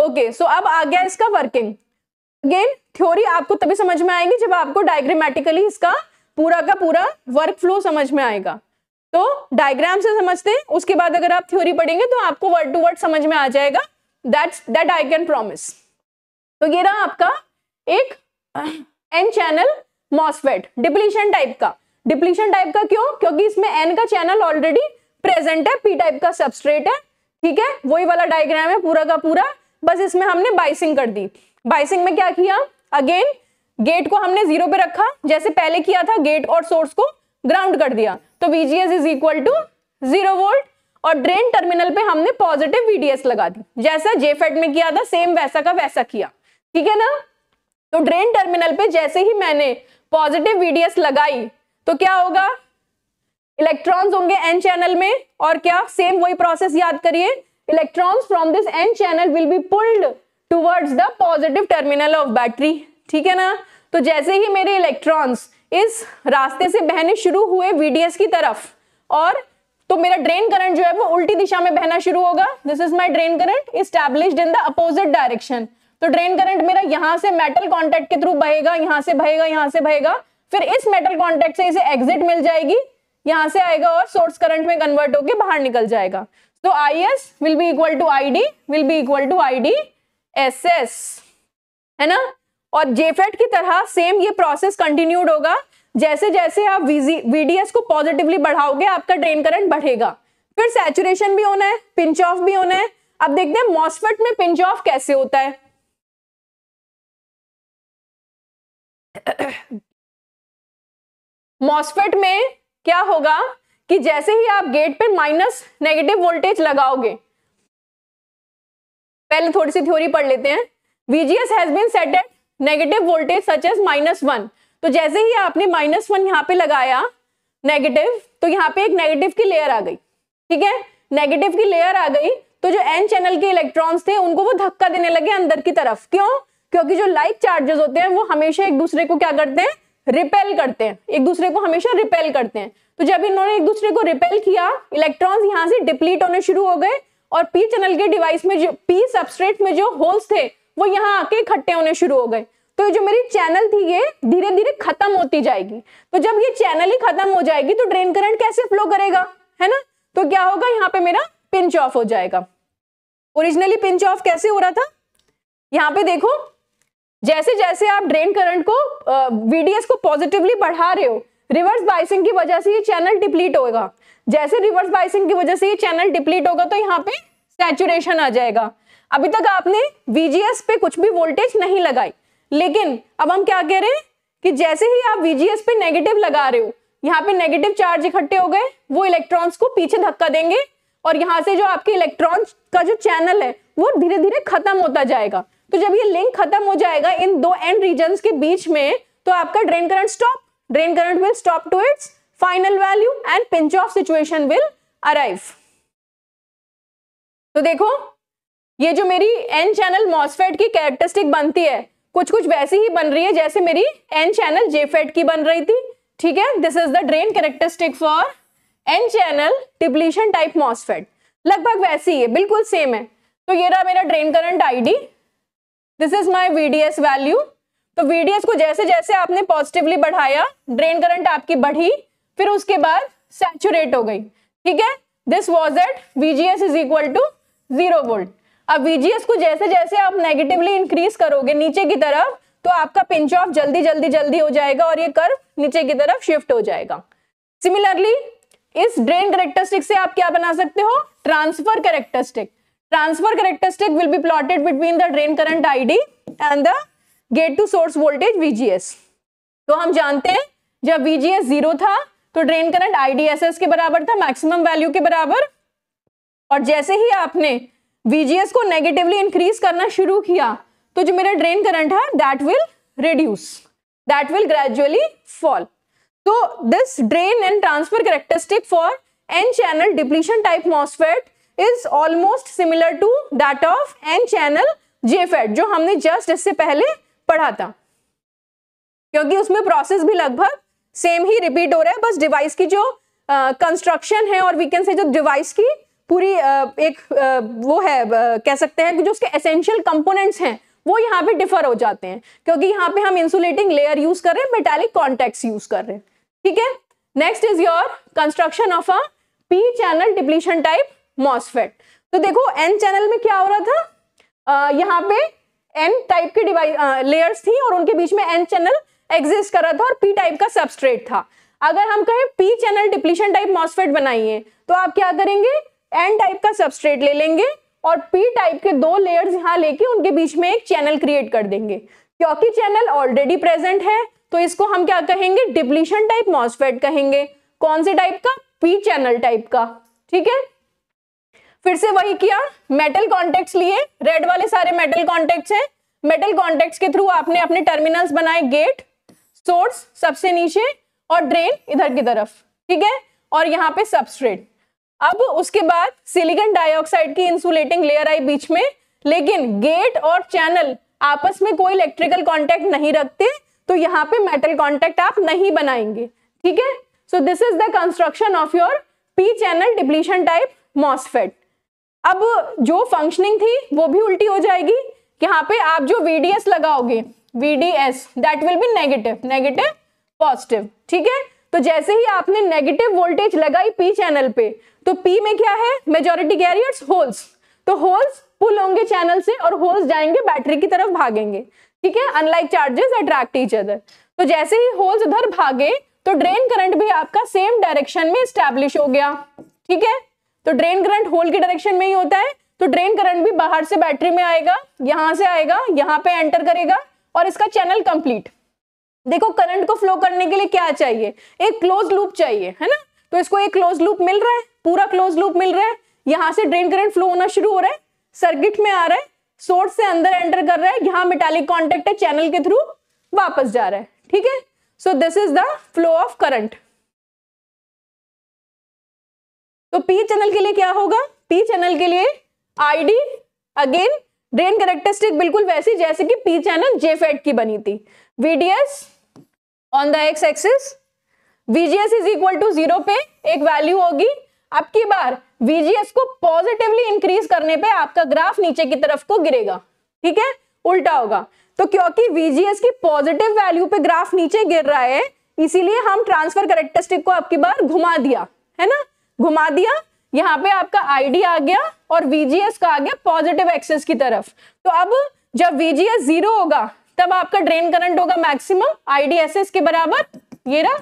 okay so अब आ गया इसका वर्किंग अगेन थ्योरी आपको तभी समझ में आएगी जब आपको डायग्रामेटिकली इसका पूरा का पूरा वर्क फ्लो समझ में आएगा तो डायग्राम से समझते हैं उसके बाद अगर आप थ्योरी पढ़ेंगे तो आपको वर्ड टू वर्ड समझ में आ जाएगा that's that I can promise तो ये रहा आपका एक N channel MOSFET depletion type का डिप्लीशन टाइप का क्यों क्योंकि इसमें एन का चैनल ऑलरेडी प्रेजेंट है पी टाइप का सबस्ट्रेट है ठीक है वही वाला डायग्राम है पूरा का पूरा बस इसमें हमने बाइसिंग कर दी बाइसिंग में क्या किया अगेन गेट को हमने जीरो पे रखा जैसे पहले किया था गेट और सोर्स को ग्राउंड कर दिया तो VGS is equal to zero volt और ड्रेन टर्मिनल पे हमने पॉजिटिव वीडीएस लगा दी जैसा जेफेट e में किया था सेम वैसा का वैसा किया ठीक है ना तो ड्रेन टर्मिनल पे जैसे ही मैंने पॉजिटिव वीडीएस लगाई तो क्या होगा इलेक्ट्रॉन्स होंगे एन चैनल में और क्या सेम वही प्रोसेस याद करिए electrons from this N channel will be pulled towards the positive terminal of battery ठीक है ना तो जैसे ही मेरे इलेक्ट्रॉन्स इस रास्ते से बहने शुरू हुए वीडीएस की तरफ और तो मेरा ड्रेन करंट जो है वो उल्टी दिशा में बहना शुरू होगा this is my drain current establish in the opposite direction तो ड्रेन करंट मेरा यहां से मेटल कॉन्टेक्ट के थ्रू बहेगा यहां से बहेगा यहां से बहेगा फिर इस मेटल कॉन्टेक्ट से इसे एग्जिट मिल जाएगी यहां से आएगा और सोर्स करंट में कन्वर्ट होकर बाहर निकल जाएगा तो I S will be equal to I D will be equal to I D S S है ना और जेफेट e की तरह सेम ये प्रोसेस कंटिन्यूड होगा जैसे जैसे आप वीडीएस को पॉजिटिवली बढ़ाओगे आपका ड्रेन करंट बढ़ेगा फिर सैचुरेशन भी होना है पिंच ऑफ भी होना है अब देखते हैं मॉस्फेट में पिंच ऑफ कैसे होता है मॉस्फेट में क्या होगा कि जैसे ही आप गेट पे माइनस नेगेटिव वोल्टेज लगाओगे पहले थोड़ी सी थ्योरी पढ़ लेते हैं VGS has been set at negative voltage such as minus one तो जैसे ही आपने माइनस वन यहाँ पे लगाया नेगेटिव तो यहाँ पे एक नेगेटिव की लेयर आ गई ठीक है नेगेटिव की लेयर आ गई तो जो एन चैनल के इलेक्ट्रॉन्स थे उनको वो धक्का देने लगे अंदर की तरफ क्यों क्योंकि जो लाइक चार्जेस होते हैं वो हमेशा एक दूसरे को क्या करते हैं रिपेल करते हैं एक दूसरे को हमेशा रिपेल करते हैं तो जब इन्होंने एक दूसरे को रिपेल किया इलेक्ट्रॉन्स यहाँ से डिप्लीट होने शुरू हो गए और पी चैनल के डिवाइस में जो पी सबस्ट्रेट में जो होल्स थे वो यहाँ आके इकट्ठे होने शुरू हो गए तो जो मेरी चैनल थी ये धीरे धीरे खत्म होती जाएगी तो जब ये चैनल ही खत्म हो जाएगी तो ड्रेन करंट कैसे फ्लो करेगा है ना तो क्या होगा यहाँ पे मेरा पिंच ऑफ हो जाएगा ओरिजिनली पिंच ऑफ कैसे हो रहा था यहाँ पे देखो जैसे जैसे आप ड्रेन करंट को वीडीएस को पॉजिटिवली बढ़ा रहे हो रिवर्स बाइसिंग की वजह से ये चैनल डिप्लीट होगा जैसे रिवर्स बाइसिंग की वजह से ये चैनल डिप्लीट होगा तो यहाँ पे सैचुरेशन आ जाएगा अभी तक आपने वीजीएस पे कुछ भी वोल्टेज नहीं लगाई लेकिन अब हम क्या कह रहे हैं कि जैसे ही आप वीजीएस पे नेगेटिव लगा रहे हो यहाँ पे नेगेटिव चार्ज इकट्ठे हो गए वो इलेक्ट्रॉन्स को पीछे धक्का देंगे और यहाँ से जो आपके इलेक्ट्रॉन्स का जो चैनल है वो धीरे धीरे खत्म होता जाएगा तो जब ये लिंक खत्म हो जाएगा इन दो एंड रीजन के बीच में तो आपका drain current stop drain current will stop to its final value and pinch off situation will arrive तो देखो ये जो मेरी एन चैनल मॉसफेट की कैरेक्टरिस्टिक बनती है कुछ कुछ वैसी ही बन रही है जैसे मेरी एन चैनल जेफेट की बन रही थी ठीक है this is the drain characteristic for N channel depletion type MOSFET लगभग वैसी ही है बिल्कुल सेम है तो ये रहा मेरा drain current ID this is my S value तो एस को जैसे जैसे आपने पॉजिटिवली बढ़ाया ड्रेन करंट आपकी बढ़ी फिर उसके बाद सैचुरेट हो गई ठीक है this was at S is equal to zero volt अब एस को जैसे जैसे आप नेगेटिवली इंक्रीज करोगे नीचे की तरफ तो आपका पिंच ऑफ जल्दी जल्दी जल्दी हो जाएगा और ये कर्व नीचे की तरफ शिफ्ट हो जाएगा सिमिलरली इस ड्रेन करेक्टरिस्टिक से आप क्या बना सकते हो transfer characteristic transfer characteristic will be plotted between the drain current id and the gate to source voltage vgs तो हम जानते हैं जब vgs जीरो था तो ड्रेन करंट आईडीएसएस के बराबर था मैक्सिमम वैल्यू के बराबर और जैसे ही आपने वीजीएस को नेगेटिवली इंक्रीज करना शुरू किया तो जो मेरा ड्रेन करंट है that will reduce that will gradually fall तो this drain and transfer characteristic for N channel depletion type MOSFET is almost similar to that of N channel JFET जो हमने जस्ट इससे पहले पढ़ा था क्योंकि उसमें प्रोसेस भी लगभग सेम ही रिपीट हो रहा है बस डिवाइस की जो कंस्ट्रक्शन uh, है और वी कैन से जो डिवाइस की पूरी uh, एक uh, वो है uh, कह सकते हैं कि जो उसके एसेंशियल कंपोनेंट्स हैं वो यहाँ पे डिफर हो जाते हैं क्योंकि यहाँ पे हम इंसुलेटिंग लेयर यूज कर रहे हैं मेटालिक कॉन्टेक्ट यूज कर रहे हैं ठीक है next is your construction of a P channel depletion type MOSFET तो देखो एन चैनल में क्या हो रहा था आ, यहाँ पे एन टाइप के डिवाइस लेयर्स थी और उनके बीच में एन चैनल एग्जिस्ट कर रहा था और पी टाइप का सबस्ट्रेट था अगर हम कहें P channel depletion type MOSFET बनाइए तो आप क्या करेंगे एन टाइप का सबस्ट्रेट ले लेंगे और पी टाइप के दो लेयर्स यहाँ लेके उनके बीच में एक चैनल क्रिएट कर देंगे क्योंकि चैनल ऑलरेडी प्रेजेंट है तो इसको हम क्या कहेंगे डिप्लीशन टाइप मॉसफेट कहेंगे कौन से टाइप का पी चैनल टाइप का ठीक है फिर से वही किया मेटल कॉन्टेक्ट लिए रेड वाले सारे मेटल कॉन्टेक्ट है मेटल कॉन्टेक्ट के थ्रू आपने अपने टर्मिनल्स बनाए गेट सोर्स सबसे नीचे और ड्रेन इधर की तरफ ठीक है और यहाँ पे सबस्ट्रेट अब उसके बाद सिलिकॉन डाइऑक्साइड की इंसुलेटिंग लेयर आई बीच में लेकिन गेट और चैनल आपस में कोई इलेक्ट्रिकल कांटेक्ट नहीं रखते तो यहाँ पे मेटल कांटेक्ट आप नहीं बनाएंगे ठीक है so this is the construction of your P channel depletion type MOSFET अब जो फंक्शनिंग थी वो भी उल्टी हो जाएगी यहाँ पे आप जो VDS लगाओगे VDS that will be negative negative positive ठीक है तो जैसे ही आपने नेगेटिव वोल्टेज लगाई पी चैनल पे तो पी में क्या है मेजोरिटी कैरियर्स होल्स तो होल्स पुल होंगे चैनल से और होल्स जाएंगे बैटरी की तरफ भागेंगे ठीक है unlike charges attract each other तो जैसे ही होल्स उधर भागे तो ड्रेन करंट भी आपका सेम डायरेक्शन में स्टैब्लिश हो गया ठीक है तो ड्रेन करंट होल की डायरेक्शन में ही होता है तो ड्रेन करंट भी बाहर से बैटरी में आएगा यहां से आएगा यहाँ पे एंटर करेगा और इसका चैनल कंप्लीट देखो करंट को फ्लो करने के लिए क्या चाहिए एक क्लोज लूप चाहिए है ना तो इसको एक क्लोज लूप मिल रहा है पूरा क्लोज लूप मिल रहा है यहां से ड्रेन करंट फ्लो होना शुरू हो रहा है सर्किट में आ रहा है सोर्स से अंदर एंटर कर रहा है यहाँ मेटालिक कॉन्टेक्ट है चैनल के थ्रू वापस जा रहा है ठीक है so this is the flow of current तो पी चैनल के लिए क्या होगा पी चैनल के लिए आईडी अगेन ड्रेन करेक्टरिस्टिक बिल्कुल वैसी जैसे कि पी चैनल जेफेट की बनी थी VDS on the X axis VGS is equal to zero पे एक वैल्यू होगी अब की बार वीजीएस को पॉजिटिवली इंक्रीज करने पे आपका ग्राफ नीचे की तरफ को गिरेगा ठीक है उल्टा होगा तो क्योंकि वीजीएस की पॉजिटिव वैल्यू पे ग्राफ नीचे गिर रहा है इसीलिए हम ट्रांसफर करेक्टरिस्टिक को आपकी बार घुमा दिया है ना घुमा दिया यहाँ पे आपका आईडी आ गया और वीजीएस का आ गया पॉजिटिव एक्सेस की तरफ तो अब जब वीजीएस जीरो होगा तब आपका ड्रेन करंट होगा मैक्सिमम आईडीएसएस के बराबर ये रहा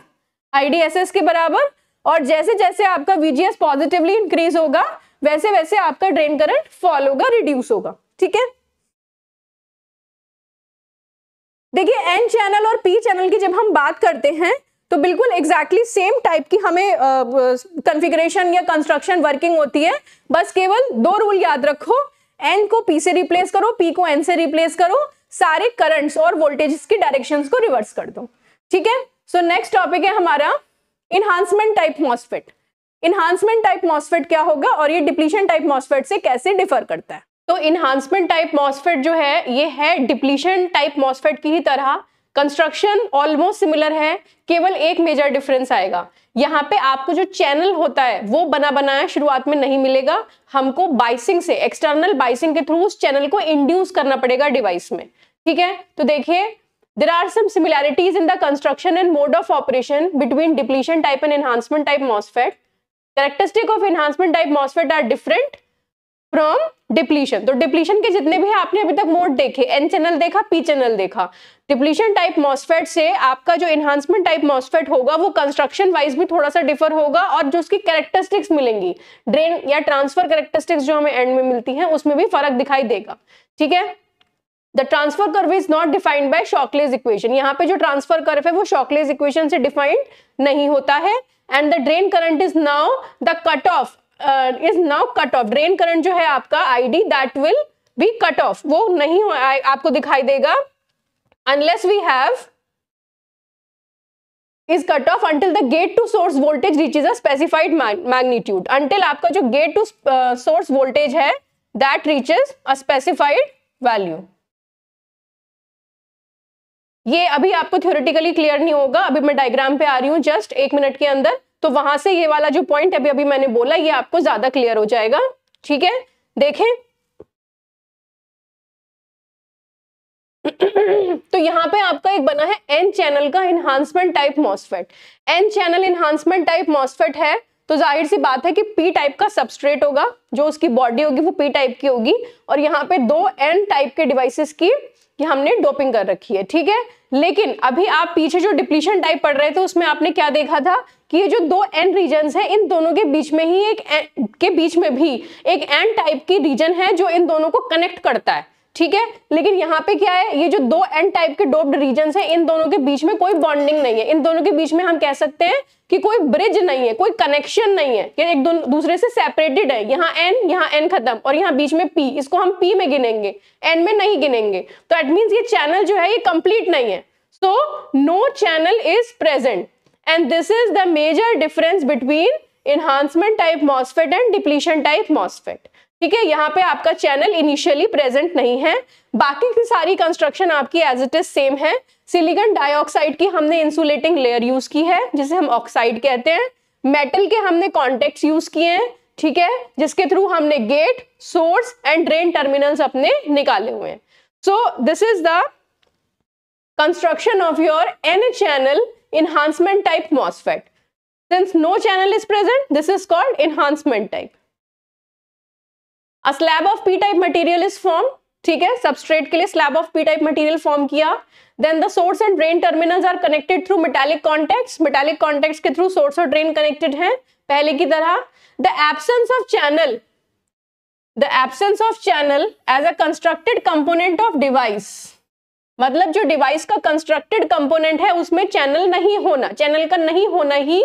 आईडीएसएस के बराबर और जैसे जैसे आपका वीजीएस पॉजिटिवली इंक्रीज होगा वैसे वैसे आपका ड्रेन करंट फॉल होगा रिड्यूस होगा ठीक है देखिए एन चैनल और पी चैनल की जब हम बात करते हैं तो बिल्कुल एग्जैक्टली सेम टाइप की हमें uh, या कंस्ट्रक्शन वर्किंग होती है बस केवल दो रूल याद रखो एन को पी से रिप्लेस करो पी को एन से रिप्लेस करो सारे करंट्स और वोल्टेजेस की डायरेक्शंस को रिवर्स कर दो ठीक है सो नेक्स्ट टॉपिक है हमारा enhancement type MOSFET enhancement type MOSFET क्या होगा और ये डिप्लीशन टाइप मॉस्फेट से कैसे डिफर करता है तो इन्हांसमेंट टाइप मॉस्फेट जो है ये है डिप्लीशन टाइप मॉस्फेट की ही तरह कंस्ट्रक्शन ऑलमोस्ट सिमिलर है केवल एक मेजर डिफरेंस आएगा यहाँ पे आपको जो चैनल होता है वो बना बनाया शुरुआत में नहीं मिलेगा हमको बाइसिंग से एक्सटर्नल बाइसिंग के थ्रू उस चैनल को इंड्यूस करना पड़ेगा डिवाइस में ठीक है तो देखिए there are similarities in the construction and mode of operation between depletion type and enhancement type MOSFET characteristic of enhancement type MOSFET are different from depletion तो डिप्लीशन के जितने भी आपने अभी तक मोड देखे एन चैनल देखा पी चैनल देखा डिप्लीशन टाइप मॉस्फेट से आपका जो एनहांसमेंट टाइप मॉस्फेट होगा वो कंस्ट्रक्शन वाइज भी थोड़ा सा डिफर होगा और जो उसकी कैरेक्टरिस्टिक्स मिलेंगी ड्रेन या ट्रांसफर कैरेक्टरिस्टिक्स जो हमें एंड में मिलती है उसमें भी फर्क दिखाई देगा ठीक है the transfer curve is not defined by Shockley's equation यहाँ पे जो ट्रांसफर कर्व है वो शॉकलेज इक्वेशन से डिफाइंड नहीं होता है and the drain current is now the cut off is now cut off drain current जो है आपका ID that will be cut off वो नहीं आपको दिखाई देगा unless we have is cut off until the gate to source voltage reach is a specified magnitude until आपका जो गेट टू सोर्स वोल्टेज है that is a specified value ये अभी आपको थ्योरेटिकली क्लियर नहीं होगा अभी मैं डायग्राम पे आ रही हूँ जस्ट एक मिनट के अंदर तो वहां से ये वाला जो पॉइंट अभी अभी मैंने बोला ये आपको ज्यादा क्लियर हो जाएगा ठीक है देखें तो यहाँ पे आपका एक बना है एन चैनल का enhancement type MOSFET N channel enhancement type MOSFET है तो जाहिर सी बात है कि पी टाइप का सबस्ट्रेट होगा जो उसकी बॉडी होगी वो पी टाइप की होगी और यहाँ पे दो एन टाइप के डिवाइसेस की कि हमने डोपिंग कर रखी है ठीक है लेकिन अभी आप पीछे जो डिप्लीशन टाइप पढ़ रहे थे उसमें आपने क्या देखा था कि ये जो दो एन रीजन है इन दोनों के बीच में ही एक के बीच में भी एक एन टाइप की रीजन है जो इन दोनों को कनेक्ट करता है ठीक है लेकिन यहाँ पे क्या है ये जो दो एन टाइप के डोप्ड रीजन है इन दोनों के बीच में कोई बॉन्डिंग नहीं है इन दोनों के बीच में हम कह सकते हैं कि कोई ब्रिज नहीं है कोई कनेक्शन नहीं है कि एक दूसरे से सेपरेटेड है यहाँ एन यहाँ एन खत्म और यहाँ बीच में पी इसको हम पी में गिनेंगे एन में नहीं गिनेंगे तो एट मीन्स ये चैनल जो है ये कंप्लीट नहीं है so no channel is present and this is the major difference between enhancement type MOSFET and depletion type MOSFET ठीक है यहाँ पे आपका चैनल इनिशियली प्रेजेंट नहीं है बाकी की सारी कंस्ट्रक्शन आपकी एज इट इज सेम है सिलिकन डाइऑक्साइड की हमने इंसुलेटिंग लेयर यूज की है जिसे हम ऑक्साइड कहते हैं मेटल के हमने कॉन्टेक्ट यूज किए हैं ठीक है जिसके थ्रू हमने gate source and drain terminals अपने निकाले हुए हैं so this is the construction of your N channel enhancement type MOSFET since no channel is present this is called enhancement type a slab of P type material is form ठीक है substrate के लिए slab of P type material form किया then the source and drain terminals are connected through metallic contact metallic contact के through source और drain connected है पहले की तरह the absence of channel the absence of channel as a constructed component of device मतलब जो device का constructed component है उसमें चैनल नहीं होना चैनल का नहीं होना ही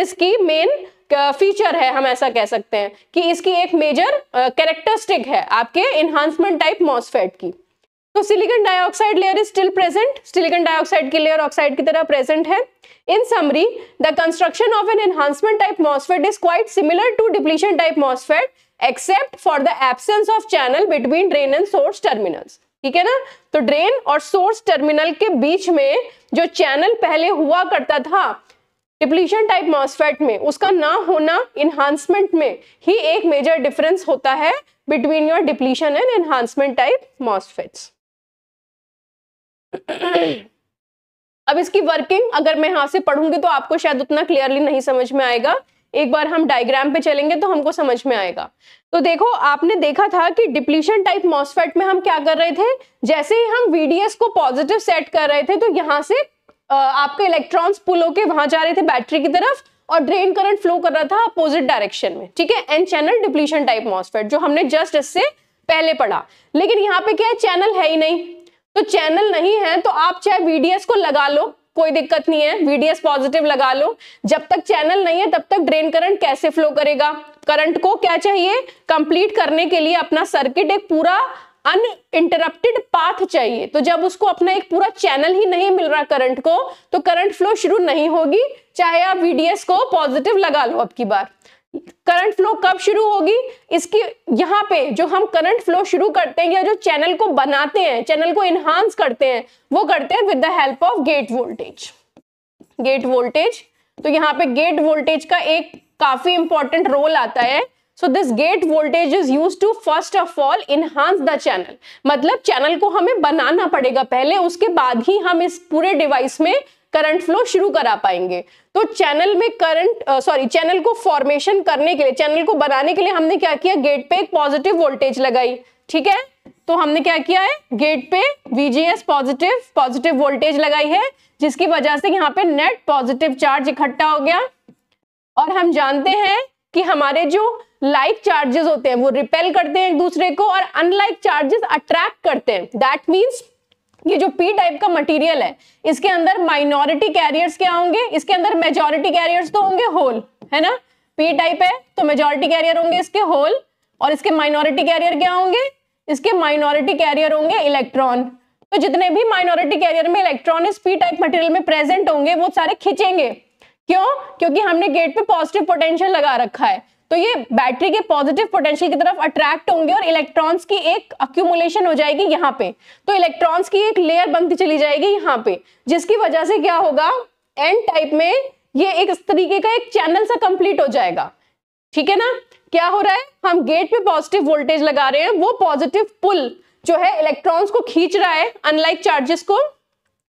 इसकी मेन फीचर है हम ऐसा कह सकते हैं कि इसकी एक मेजर कैरेक्टरिस्टिक है आपके इन्हांसमेंट टाइप मॉसफेट की तो silicon dioxide layer is still present silicon dioxide की लेयर ऑक्साइड की तरह प्रेजेंट है in summary the construction of an enhancement type MOSFET is quite similar to depletion type MOSFET except for the absence of channel between drain and source terminals ठीक है ना तो drain और source terminal के बीच में जो चैनल पहले हुआ करता था डिप्लीशन टाइप मॉसफेट में उसका ना होना इन्हांसमेंट में ही एक मेजर डिफरेंस होता है between your depletion and enhancement type MOSFETs अब इसकी वर्किंग अगर मैं यहां से पढ़ूंगी तो आपको शायद उतना क्लियरली नहीं समझ में आएगा एक बार हम डायग्राम पे चलेंगे तो हमको समझ में आएगा तो देखो आपने देखा था कि डिप्लीशन टाइप मॉसफेट में हम क्या कर रहे थे जैसे ही हम वीडीएस को पॉजिटिव सेट कर रहे थे तो यहां से आपके इलेक्ट्रॉन्स पुल होके वहां जा रहे थे बैटरी की तरफ और ड्रेन करंट फ्लो कर रहा था अपोजिट डायरेक्शन में ठीक है and channel depletion type MOSFET जो हमने जस्ट इससे पहले पढ़ा लेकिन यहाँ पे क्या है चैनल है ही नहीं तो चैनल नहीं है तो आप चाहे वीडीएस को लगा लो कोई दिक्कत नहीं है वीडीएस पॉजिटिव लगा लो जब तक चैनल नहीं है तब तक ड्रेन करंट कैसे फ्लो करेगा करंट को क्या चाहिए कंप्लीट करने के लिए अपना सर्किट एक पूरा अनइंटरप्टेड पाथ चाहिए तो जब उसको अपना एक पूरा चैनल ही नहीं मिल रहा करंट को तो करंट फ्लो शुरू नहीं होगी चाहे आप वीडीएस को पॉजिटिव लगा लो अब की बार करंट फ्लो कब शुरू होगी इसकी यहाँ पे जो हम करंट फ्लो शुरू करते हैं या जो चैनल को बनाते हैं चैनल को इनहांस करते हैं वो करते हैं with the help of gate voltage gate voltage तो यहाँ पे गेट वोल्टेज का एक काफी इंपॉर्टेंट रोल आता है so this gate voltage is use to first of all enhance the channel मतलब चैनल को हमें बनाना पड़ेगा पहले उसके बाद ही हम इस पूरे डिवाइस में करंट फ्लो शुरू करा पाएंगे तो चैनल में करंट सॉरी चैनल को फॉर्मेशन करने के लिए चैनल को बनाने के लिए हमने क्या किया गेट पे एक पॉजिटिव वोल्टेज लगाई ठीक है तो हमने क्या किया है गेट पे वीजीएस पॉजिटिव पॉजिटिव वोल्टेज लगाई है जिसकी वजह से यहाँ पे नेट पॉजिटिव चार्ज इकट्ठा हो गया और हम जानते हैं कि हमारे जो लाइक चार्जेस होते हैं वो रिपेल करते हैं एक दूसरे को और अनलाइक चार्जेस अट्रैक्ट करते हैं दैट मीन्स ये जो पी टाइप का मटेरियल है इसके अंदर माइनॉरिटी कैरियर्स क्या होंगे इसके अंदर मेजोरिटी कैरियर्स तो होंगे होल है ना पी टाइप है तो मेजोरिटी कैरियर होंगे इसके होल और इसके माइनॉरिटी कैरियर क्या होंगे इसके माइनॉरिटी कैरियर होंगे इलेक्ट्रॉन तो जितने भी माइनॉरिटी कैरियर में इलेक्ट्रॉन इस पी टाइप मटेरियल में प्रेजेंट होंगे वो सारे खींचेंगे क्यों क्योंकि हमने गेट पे पॉजिटिव पोटेंशियल लगा रखा है तो ये बैटरी के पॉजिटिव पोटेंशियल की तरफ अट्रैक्ट होंगे और इलेक्ट्रॉन्स की एक अक्यूमुलेशन हो जाएगी यहाँ पे तो इलेक्ट्रॉन्स की एक लेयर बनती चली जाएगी यहाँ पे जिसकी वजह से क्या होगा एन टाइप में ये एक इस तरीके का एक चैनल सा कंप्लीट हो जाएगा ठीक है ना क्या हो रहा है हम गेट पे पॉजिटिव वोल्टेज लगा रहे हैं वो पॉजिटिव पुल जो है इलेक्ट्रॉन्स को खींच रहा है अनलाइक चार्जेस को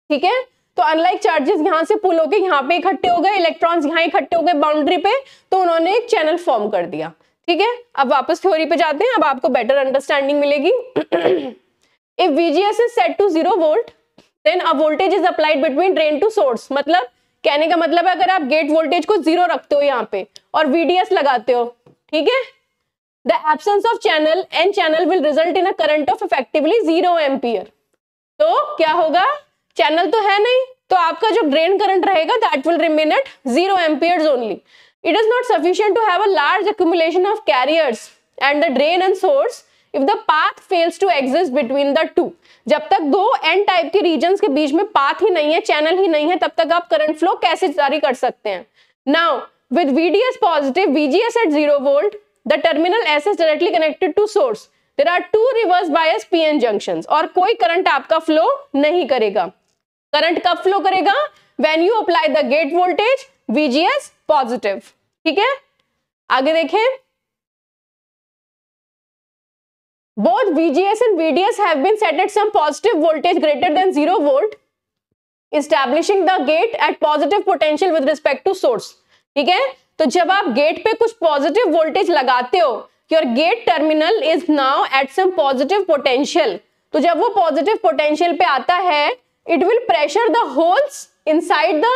ठीक है तो अनलाइक चार्जेस यहां से पुल होकर यहाँ पे इकट्ठे हो गए इलेक्ट्रॉन्स यहाँ इकट्ठे हो गए बाउंड्री पे तो उन्होंने एक चैनल फॉर्म कर दिया ठीक है अब वापस थ्योरी पे जाते हैं अब आपको बेटर अंडरस्टैंडिंग मिलेगी if VGS is set to zero volt then a voltage is applied between drain to source मतलब कहने का मतलब है अगर आप गेट वोल्टेज को जीरो रखते हो यहाँ पे और वीडीएस लगाते हो ठीक है the absence of channel and channel will result in a current of effectively zero ampere तो क्या होगा चैनल तो है नहीं तो आपका जो ड्रेन करंट रहेगा that will remain at zero amperes only it is not sufficient to have a large accumulation of carriers and the drain and source if the path fails to exist between the two जब तक दो N type के reason के बीच में path ही नहीं है channel ही नहीं है तब तक आप करंट फ्लो कैसे जारी कर सकते हैं now with VDS positive VGS at zero volt the terminal S is directly connected to source there are two reverse bias P N junction और कोई करंट आपका फ्लो नहीं करेगा करंट कब फ्लो करेगा when you apply the gate voltage VGS positive ठीक है आगे देखें both VGS and VDS have been set at some positive voltage greater than zero volt establishing the gate at positive potential with respect to source ठीक है तो जब आप gate पे कुछ पॉजिटिव वोल्टेज लगाते हो your gate terminal is now at some positive potential तो जब वो पॉजिटिव पोटेंशियल पे आता है it will pressure the holes inside the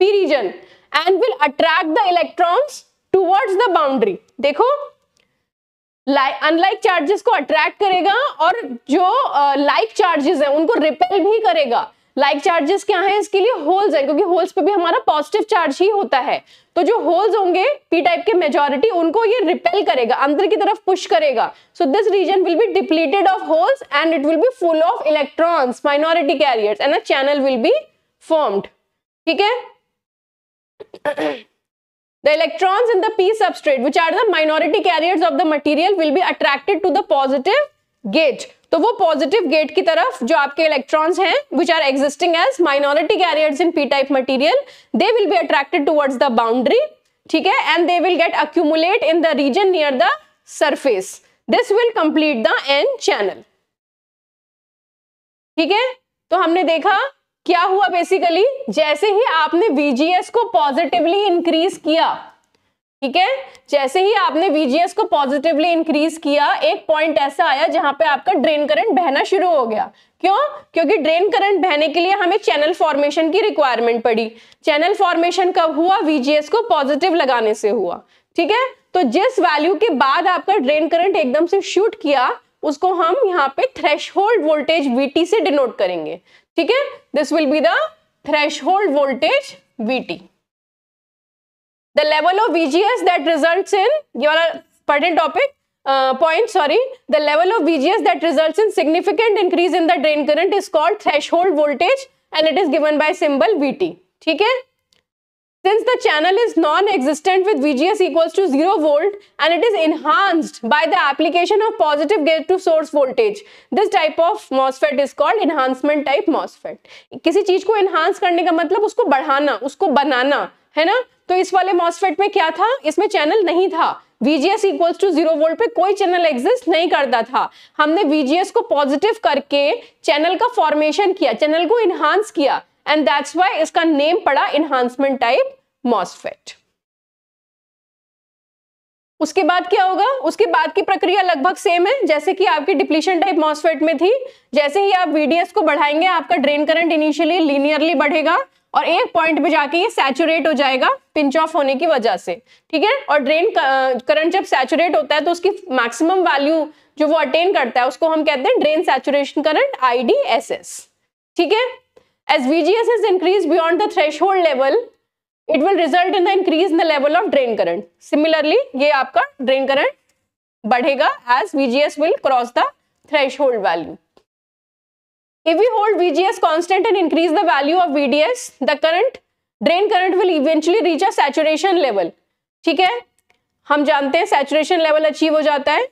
p region and will attract the electrons towards the boundary देखो अनलाइक चार्जेस को अट्रैक्ट करेगा और जो लाइक uh, चार्जेस हैं उनको रिपेल भी करेगा लाइक चार्जेस क्या है इसके लिए होल्स है क्योंकि होल्स पे भी हमारा पॉजिटिव चार्ज ही होता है तो जो होल्स होंगे पी टाइप के मेजोरिटी उनको ये रिपेल करेगा अंदर की तरफ पुश करेगा so this region will be depleted of holes and it will be full of electrons minority carrier and a channel will be formed ठीक है The electrons in the p substrate, which are the minority carriers of the material, will be attracted to the positive gate. तो वो positive gate की तरफ जो आपके electrons हैं which are existing as minority carriers in P type material they will be attracted towards the boundary ठीक है and they will get accumulate in the region near the surface this will complete the N channel ठीक है तो हमने देखा क्या हुआ basically जैसे ही आपने वीजीएस को पॉजिटिवली इंक्रीज किया ठीक है जैसे ही आपने वीजीएस को पॉजिटिवली इंक्रीज किया एक पॉइंट ऐसा आया जहां पे आपका ड्रेन करंट बहना शुरू हो गया क्यों क्योंकि ड्रेन करंट बहने के लिए हमें चैनल फॉर्मेशन की रिक्वायरमेंट पड़ी चैनल फॉर्मेशन कब हुआ वीजीएस को पॉजिटिव लगाने से हुआ ठीक है तो जिस वैल्यू के बाद आपका ड्रेन करंट एकदम से शूट किया उसको हम यहाँ पे थ्रेश वोल्टेज वीटी से डिनोट करेंगे ठीक है this will be the thresh voltage VT the level of VGS that results in, your are topic, uh, point, sorry, the level of VGS that results in significant increase in the drain current is called threshold voltage and it is given by symbol VT. Okay? Since the channel is non-existent with VGS equals to 0 volt and it is enhanced by the application of positive gate to source voltage. This type of MOSFET is called enhancement type MOSFET. किसी चीज को enhance करने का मतलब उसको बढ़ाना, उसको बनाना है ना तो इस वाले मॉसफेट में क्या था इसमें चैनल नहीं था VGS equals to zero volt पे कोई चैनल एग्जिस्ट नहीं करता था हमने VGS को पॉजिटिव करके चैनल का फॉर्मेशन किया चैनल को इनहांस किया एंड दैट्स वाई इसका नेम पड़ा इनहांसमेंट टाइप मॉसफेट उसके बाद क्या होगा उसके बाद की प्रक्रिया लगभग सेम है जैसे कि आपके डिप्लीशन टाइप मॉसफेट में थी जैसे ही आप वीडीएस को बढ़ाएंगे आपका ड्रेन करंट इनिशियली लीनियरली बढ़ेगा और एक पॉइंट पे जाके ये सैचुरेट हो जाएगा पिंच ऑफ होने की वजह से ठीक है और ड्रेन करंट जब सैचुरेट होता है तो उसकी मैक्सिमम वैल्यू जो वो अटेन करता है उसको हम कहते हैं ड्रेन सैचुरेशन करंट आईडीएसएस ठीक है as V G S S increase beyond the threshold level it will result in the increase in the level of drain current similarly ये आपका ड्रेन करंट बढ़ेगा as V G S will cross the threshold value If we hold VGS constant and increase the value of VDS, the current drain current will eventually reach a saturation level ठीक है हम जानते हैं saturation level achieve हो जाता है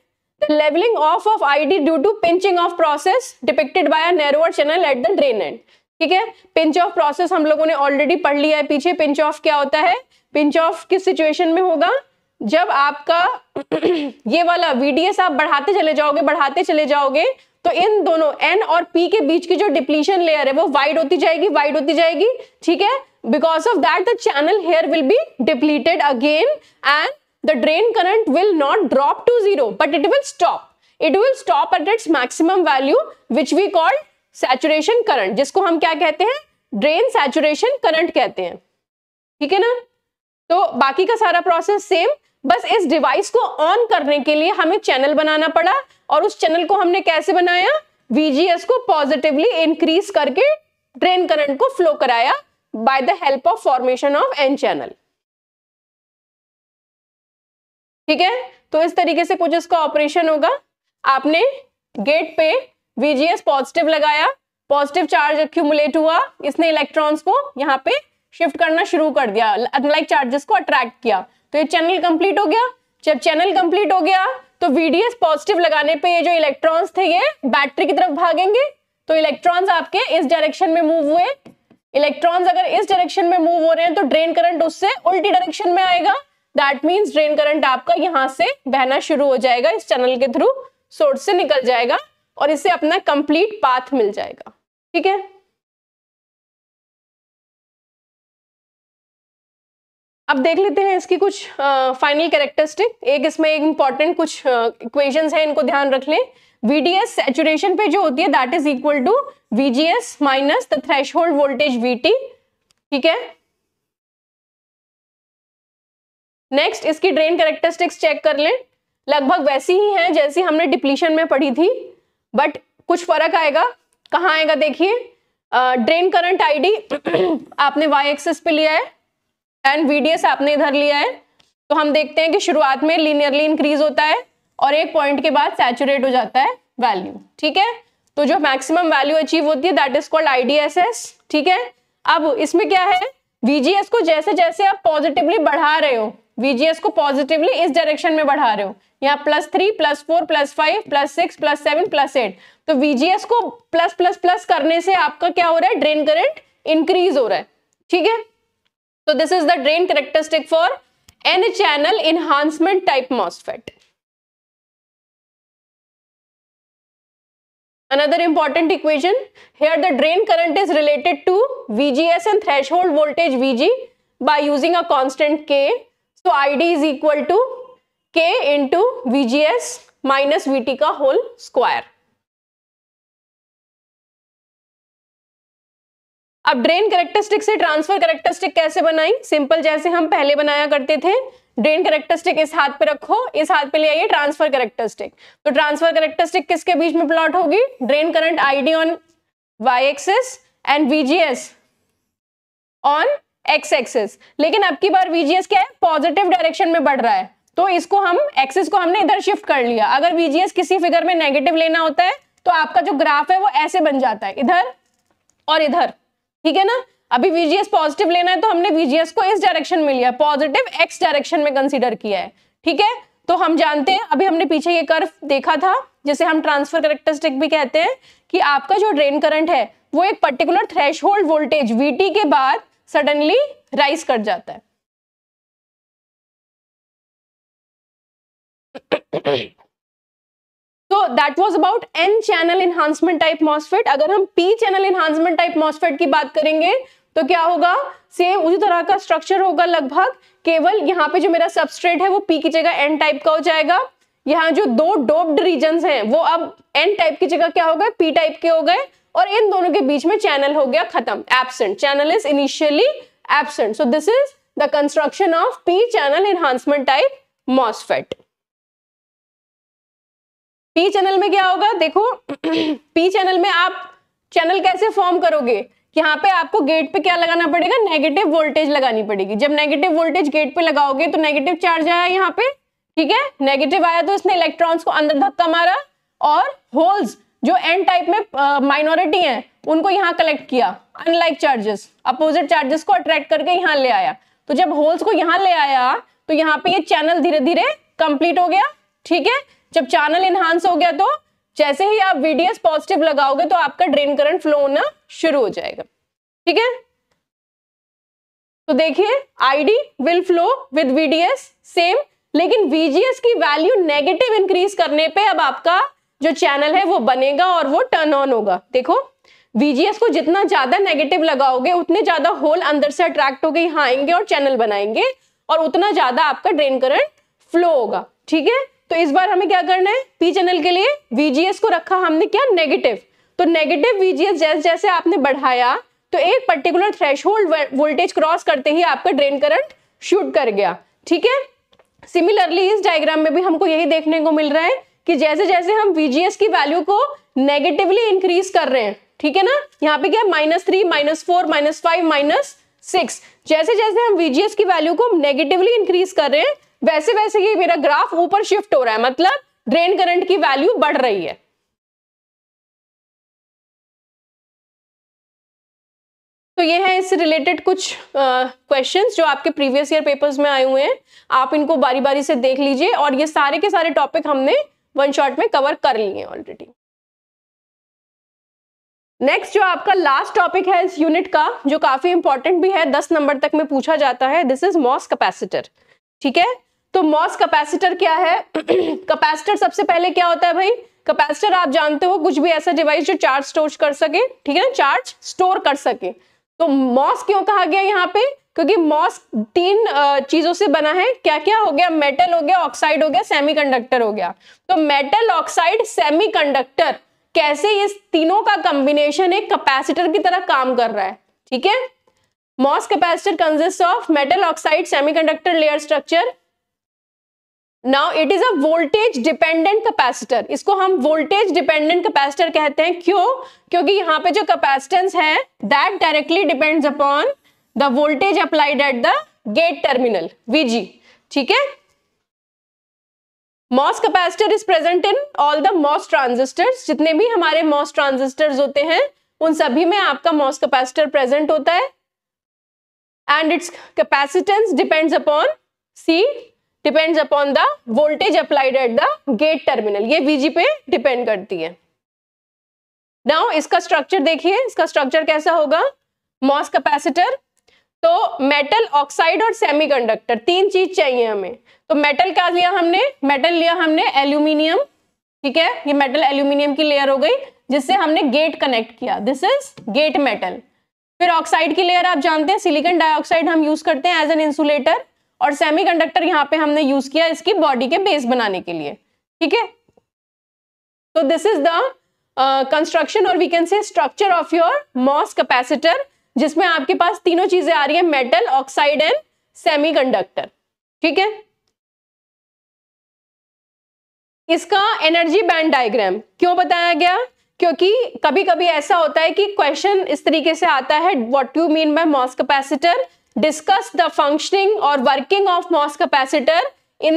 levelling off off ID due to pinching off process depicted by a narrower channel at the drain end ठीक है पिंच ऑफ प्रोसेस हम लोगों ने ऑलरेडी पढ़ लिया है पीछे पिंच ऑफ क्या होता है पिंच ऑफ किस सिचुएशन में होगा जब आपका ये वाला वीडीएस आप बढ़ाते चले जाओगे बढ़ाते चले जाओगे तो इन दोनों एन और पी के बीच की जो डिप्लीशन लेयर है वो वाइड होती जाएगी वाइड होती जाएगी ठीक है because of that the channel here will be depleted again and the drain current will not drop to zero but it will stop it will stop at its maximum value which we called saturation current जिसको हम क्या कहते हैं drain saturation current कहते हैं ठीक है ना तो बाकी का सारा प्रोसेस सेम बस इस डिवाइस को ऑन करने के लिए हमें चैनल बनाना पड़ा और उस चैनल को हमने कैसे बनाया वीजीएस को पॉजिटिवली इंक्रीज करके ड्रेन करंट को फ्लो कराया by the help of formation of N channel ठीक है तो इस तरीके से कुछ इसका ऑपरेशन होगा आपने गेट पे वीजीएस पॉजिटिव लगाया पॉजिटिव चार्ज एक्यूमुलेट हुआ इसने इलेक्ट्रॉन्स को यहाँ पे शिफ्ट करना शुरू कर दिया अनलाइक चार्जेस को अट्रैक्ट किया तो ये चैनल कंप्लीट हो गया जब चैनल कंप्लीट हो गया तो VDS पॉजिटिव लगाने पे ये जो इलेक्ट्रॉन्स थे ये बैटरी की तरफ भागेंगे तो इलेक्ट्रॉन्स आपके इस डायरेक्शन में मूव हुए इलेक्ट्रॉन्स अगर इस डायरेक्शन में मूव हो रहे हैं तो ड्रेन करंट उससे उल्टी डायरेक्शन में आएगा दैट मीन्स ड्रेन करंट आपका यहाँ से बहना शुरू हो जाएगा इस चैनल के थ्रू सोर्स से निकल जाएगा और इससे अपना कंप्लीट पाथ मिल जाएगा ठीक है अब देख लेते हैं इसकी कुछ फाइनल कैरेक्टरिस्टिक एक इसमें एक इंपॉर्टेंट कुछ इक्वेशंस हैं इनको ध्यान रख लें वीडीएस सेचुरेशन पे जो होती है that is equal to VGS minus the thresh voltage T ठीक है नेक्स्ट इसकी ड्रेन कैरेक्टरिस्टिक्स चेक कर लें लगभग वैसी ही है जैसी हमने डिप्लीशन में पढ़ी थी बट कुछ फर्क आएगा कहाँ आएगा देखिए ड्रेन करंट आईडी आपने वाई एक्सेस पे लिया है एंड वीडीएस आपने इधर लिया है तो हम देखते हैं कि शुरुआत में लीनियरली इंक्रीज होता है और एक पॉइंट के बाद सैचुरेट हो जाता है वैल्यू ठीक है तो जो मैक्सिमम वैल्यू अचीव होती है दैट इज कॉल्ड आईडीएसएस ठीक है अब इसमें क्या है वीजीएस को जैसे जैसे आप पॉजिटिवली बढ़ा रहे हो वीजीएस को पॉजिटिवली इस डायरेक्शन में बढ़ा रहे हो यहाँ plus three plus four plus five plus six plus seven plus eight तो वीजीएस को प्लस प्लस प्लस करने से आपका क्या हो रहा है ड्रेन करेंट इंक्रीज हो रहा है ठीक है So this is the drain characteristic for N-channel enhancement type MOSFET. Another important equation, here the drain current is related to VGS and threshold voltage VG by using a constant K. So ID is equal to K into VGS minus VT ka whole square. अब drain characteristic से transfer characteristic कैसे बनाई simple जैसे हम पहले बनाया करते थे ड्रेन करेक्टरिस्टिक इस हाथ पे रखो इस हाथ पे ले आइए ट्रांसफर करेक्टरिस्टिक तो ट्रांसफर करेक्टरिस्टिक किसके बीच में प्लॉट होगी drain current ID on Y axis and VGS on X axis लेकिन अब की बार वीजीएस क्या है पॉजिटिव डायरेक्शन में बढ़ रहा है तो इसको हम एक्सिस को हमने इधर शिफ्ट कर लिया अगर वीजीएस किसी फिगर में नेगेटिव लेना होता है तो आपका जो ग्राफ है वो ऐसे बन जाता है इधर और इधर ठीक है ना अभी वीजीएस पॉजिटिव लेना है तो हमने वीजीएस को इस डायरेक्शन में लिया पॉजिटिव एक्स डायरेक्शन में कंसिडर किया है ठीक है तो हम जानते हैं अभी हमने पीछे ये कर्व देखा था जैसे हम ट्रांसफर करेक्टरिस्टिक भी कहते हैं कि आपका जो ड्रेन करंट है वो एक पर्टिकुलर थ्रेश वोल्टेज वीटी के बाद सडनली राइज कर जाता है तो that was about N channel enhancement type MOSFET अगर हम P channel enhancement type MOSFET की बात करेंगे तो क्या होगा सेम उसी तरह का स्ट्रक्चर होगा लगभग केवल यहाँ पे जो मेरा सबस्ट्रेट है वो पी की जगह एन टाइप का हो जाएगा यहाँ जो दो डोप्ड रीजन हैं वो अब एन टाइप की जगह क्या हो गए पी टाइप के हो गए और इन दोनों के बीच में चैनल हो गया खत्म absent channel is initially absent so this is the construction of P channel enhancement type MOSFET P channel में क्या होगा देखो पी चैनल में आप चैनल कैसे फॉर्म करोगे कि यहाँ पे आपको गेट पे क्या लगाना पड़ेगा नेगेटिव वोल्टेज लगानी पड़ेगी जब नेगेटिव वोल्टेज गेट पे लगाओगे तो नेगेटिव चार्ज आया यहाँ पे ठीक है नेगेटिव आया तो इसने इलेक्ट्रॉन्स को अंदर धक्का मारा और होल्स जो एन टाइप में माइनॉरिटी uh, हैं उनको यहाँ कलेक्ट किया अनलाइक चार्जेस अपोजिट चार्जेस को अट्रैक्ट करके यहाँ ले आया तो जब होल्स को यहाँ ले आया तो यहाँ पे ये चैनल धीरे धीरे कंप्लीट हो गया ठीक है जब चैनल इनहांस हो गया तो जैसे ही आप वीडीएस पॉजिटिव लगाओगे तो आपका ड्रेन करंट फ्लो होना शुरू हो जाएगा ठीक है तो देखिए ID will flow with VDS same लेकिन वीजीएस की वैल्यू नेगेटिव इंक्रीज करने पे अब आपका जो चैनल है वो बनेगा और वो टर्न ऑन होगा देखो वीजीएस को जितना ज्यादा नेगेटिव लगाओगे उतने ज्यादा होल अंदर से अट्रैक्ट गए यहाँ आएंगे और चैनल बनाएंगे और उतना ज्यादा आपका ड्रेन करंट फ्लो होगा ठीक है तो इस बार हमें क्या करना है पी चैनल के लिए वीजीएस को रखा हमने क्या नेगेटिव तो नेगेटिव वीजीएस जैसे जैसे आपने बढ़ाया तो एक पर्टिकुलर थ्रेश वोल्टेज क्रॉस करते ही आपका ड्रेन करंट शूट कर गया ठीक है सिमिलरली इस डायग्राम में भी हमको यही देखने को मिल रहा है कि जैसे जैसे हम वीजीएस की वैल्यू को नेगेटिवली इंक्रीज कर रहे हैं ठीक है ना यहाँ पे क्या minus three minus four minus five minus six जैसे जैसे हम वीजीएस की वैल्यू को नेगेटिवली इंक्रीज कर रहे हैं वैसे वैसे ही मेरा ग्राफ ऊपर शिफ्ट हो रहा है मतलब ड्रेन करंट की वैल्यू बढ़ रही है तो ये है इससे रिलेटेड कुछ क्वेश्चंस uh, जो आपके प्रीवियस ईयर पेपर्स में आए हुए हैं आप इनको बारी बारी से देख लीजिए और ये सारे के सारे टॉपिक हमने वन शॉट में कवर कर लिए ऑलरेडी नेक्स्ट जो आपका लास्ट टॉपिक है इस यूनिट का जो काफी इंपॉर्टेंट भी है दस नंबर तक में पूछा जाता है दिस इज मॉस कैपेसिटर ठीक है तो मॉस कैपेसिटर क्या है कैपेसिटर सबसे पहले क्या होता है भाई कैपेसिटर आप जानते हो कुछ भी ऐसा डिवाइस जो चार्ज स्टोर कर सके ठीक है ना चार्ज स्टोर कर सके तो मॉस क्यों कहा गया यहाँ पे क्योंकि मॉस तीन चीजों से बना है क्या क्या हो गया मेटल हो गया ऑक्साइड हो गया सेमीकंडक्टर हो गया तो मेटल ऑक्साइड सेमीकंडक्टर कैसे ये तीनों का कॉम्बिनेशन एक कैपेसिटर की तरह काम कर रहा है ठीक है MOS capacitor consist of metal oxide semiconductor layer structure now it is a voltage dependent capacitor इसको हम वोल्टेज डिपेंडेंट कैपेसिटर कहते हैं क्यों क्योंकि यहां पे जो कैपेसिटेंस है that directly depends upon the voltage applied at the gate terminal VG ठीक है MOS capacitor is present in all the MOS transistors जितने भी हमारे मॉस ट्रांजिस्टर्स होते हैं उन सभी में आपका मॉस कैपेसिटर प्रेजेंट होता है and its capacitance depends upon C depends upon the voltage applied at the gate terminal ये वीजी पे डिपेंड करती है नाउ इसका स्ट्रक्चर देखिए इसका स्ट्रक्चर कैसा होगा मॉस कैपेसिटर तो मेटल ऑक्साइड और सेमीकंडक्टर तीन चीज चाहिए हमें तो मेटल क्या लिया हमने मेटल लिया हमने एल्यूमिनियम ठीक है ये मेटल एल्यूमिनियम की लेयर हो गई जिससे हमने गेट कनेक्ट किया दिस इज गेट मेटल फिर ऑक्साइड की लेयर आप जानते हैं सिलिकॉन डाइऑक्साइड हम यूज करते हैं एज एन इंसुलेटर और सेमी कंडक्टर यहाँ पे हमने यूज किया इसकी बॉडी के बेस बनाने के लिए ठीक है तो दिस इज द कंस्ट्रक्शन और we can say structure of your MOS capacitor जिसमें आपके पास तीनों चीजें आ रही है मेटल ऑक्साइड एंड कंडक्टर ठीक है इसका एनर्जी बैंड डायग्राम क्यों बताया गया क्योंकि कभी कभी ऐसा होता है कि क्वेश्चन इस तरीके से आता है what you mean by MOS capacitor discuss the functioning or working of MOS capacitor in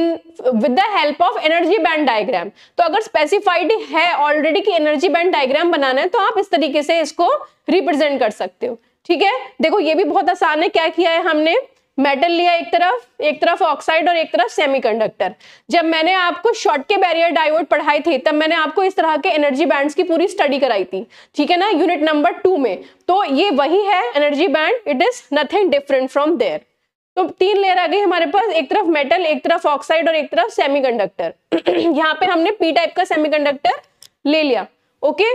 with the help of energy band diagram तो अगर स्पेसिफाइड है ऑलरेडी की एनर्जी बैंड डायग्राम बनाना है तो आप इस तरीके से इसको रिप्रेजेंट कर सकते हो ठीक है देखो ये भी बहुत आसान है क्या किया है हमने मेटल लिया एक तरफ एक तरफ ऑक्साइड और एक तरफ सेमीकंडक्टर जब मैंने आपको शॉर्ट के बैरियर डायोड पढ़ाई थी तब मैंने आपको इस तरह के एनर्जी बैंड्स की पूरी स्टडी कराई थी ठीक है ना यूनिट नंबर टू में तो ये वही है energy band it is nothing different from there तो तीन लेयर आ गई हमारे पास एक तरफ मेटल एक तरफ ऑक्साइड और एक तरफ सेमी कंडक्टर यहाँ पे हमने पी टाइप का कंडक्टर ले लिया ओके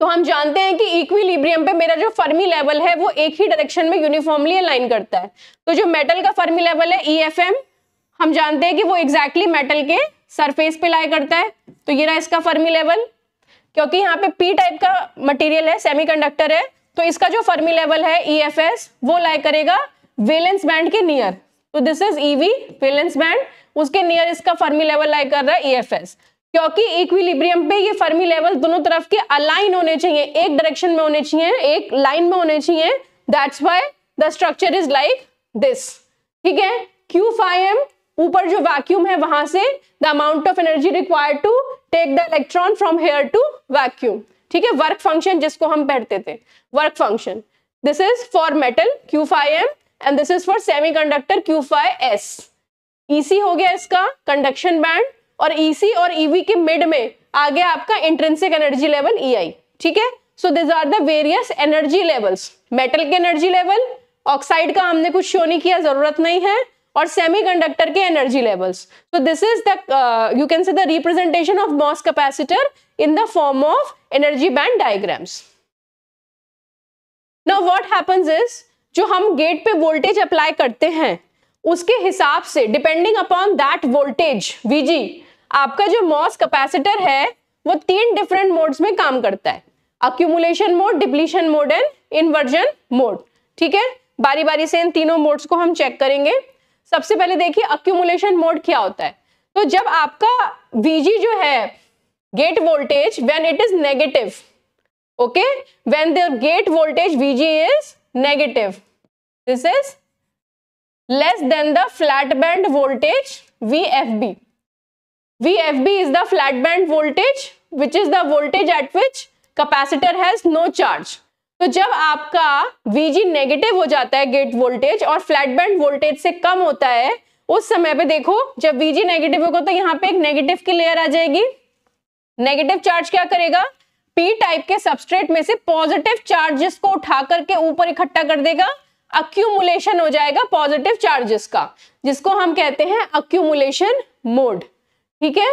तो हम जानते हैं कि इक्विलिब्रियम पे मेरा जो फर्मी लेवल है वो एक ही डायरेक्शन में यूनिफॉर्मली अलाइन करता है तो जो मेटल का फर्मी लेवल है ई e हम जानते हैं कि वो एग्जैक्टली exactly मेटल के सरफेस पे लाई करता है तो ये रहा इसका फर्मी लेवल क्योंकि यहाँ पे पी टाइप का मटेरियल है कंडक्टर है तो इसका जो फर्मी लेवल है ई e वो लाई करेगा वेलेंस बैंड के नियर तो this is EV valence band उसके नियर इसका फर्मी लेवल लाई कर रहा है ई e क्योंकि इक्विलिब्रियम पे ये फर्मी लेवल दोनों तरफ के अलाइन होने चाहिए एक डायरेक्शन में होने चाहिए एक लाइन में होने चाहिए that's why the structure is like this ठीक है क्यू फाइव ऊपर जो वैक्यूम है वहां से the amount of energy required to take the electron from here to vacuum ठीक है वर्क फंक्शन जिसको हम पढ़ते थे work function this is for metal Q five M and this is for semiconductor Q five S EC हो गया इसका conduction band और ईसी e और ईवी e के मिड में आ गया आपका इंट्रेंसिक एनर्जी लेवल ई ठीक है so these are the various energy levels metal के एनर्जी लेवल ऑक्साइड का हमने कुछ शो नहीं किया जरूरत नहीं है और सेमीकंडक्टर के एनर्जी लेवल्स तो this is the you can say the representation of MOS capacitor in the form of energy band diagrams now what happens is जो हम गेट पे वोल्टेज अप्लाई करते हैं उसके हिसाब से depending upon that voltage VG आपका जो मॉस कैपेसिटर है वो तीन डिफरेंट मोड्स में काम करता है accumulation mode depletion mode and inversion mode ठीक है बारी बारी से इन तीनों मोड्स को हम चेक करेंगे सबसे पहले देखिए अक्यूमुलेशन मोड क्या होता है तो जब आपका वीजी जो है gate voltage when it is negative okay when the gate voltage VG is negative this is less than the flat band voltage VFB. VFB is the flat band voltage which is the voltage at which capacitor has no charge. तो जब आपका जी negative हो जाता है gate voltage और flat band voltage से कम होता है उस समय पे देखो जब जी नेगेटिव होगा तो यहाँ पे एक नेगेटिव की लेयर आ जाएगी नेगेटिव चार्ज क्या करेगा पी टाइप के सबस्ट्रेट में से पॉजिटिव चार्ज जिसको उठा करके ऊपर इकट्ठा कर देगा अक्यूमुलेशन हो जाएगा पॉजिटिव चार्जेस का जिसको हम कहते हैं अक्यूमुलेशन मोड ठीक है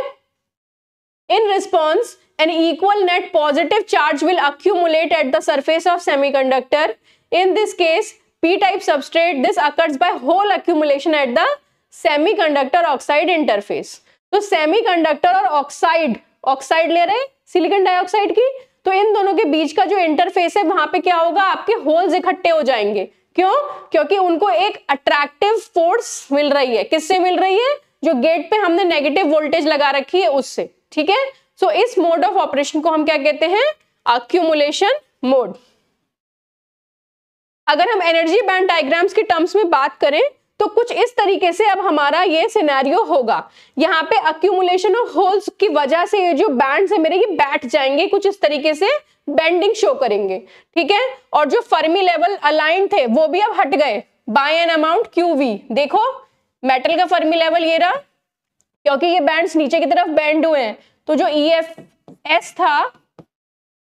in response an equal net positive charge will accumulate at the surface of semiconductor in this case P type substrate this occurs by hole accumulation at the semiconductor oxide interface तो semiconductor और oxide oxide ले रहे हैं silicon dioxide की तो इन दोनों के बीच का जो इंटरफेस है वहां पे क्या होगा आपके होल्स इकट्ठे हो जाएंगे क्यों क्योंकि उनको एक अट्रैक्टिव फोर्स मिल रही है किससे मिल रही है जो गेट पे हमने नेगेटिव वोल्टेज लगा रखी है उससे ठीक है सो इस मोड ऑफ ऑपरेशन को हम क्या कहते हैं अक्यूमुलेशन मोड अगर हम एनर्जी बैंड डायग्राम्स के टर्म्स में बात करें तो कुछ इस तरीके से अब हमारा ये सिनेरियो होगा यहाँ पे अक्यूमुलेशन ऑफ होल्स की वजह से ये जो बैंड है मेरे ये बैठ जाएंगे कुछ इस तरीके से बेंडिंग शो करेंगे ठीक है और जो फर्मी लेवल अलाइन थे वो भी अब हट गए by an amount Q V देखो मेटल का फर्मी लेवल ये रहा क्योंकि ये बैंड्स नीचे की तरफ बैंड हुए हैं तो जो ई एफ एस था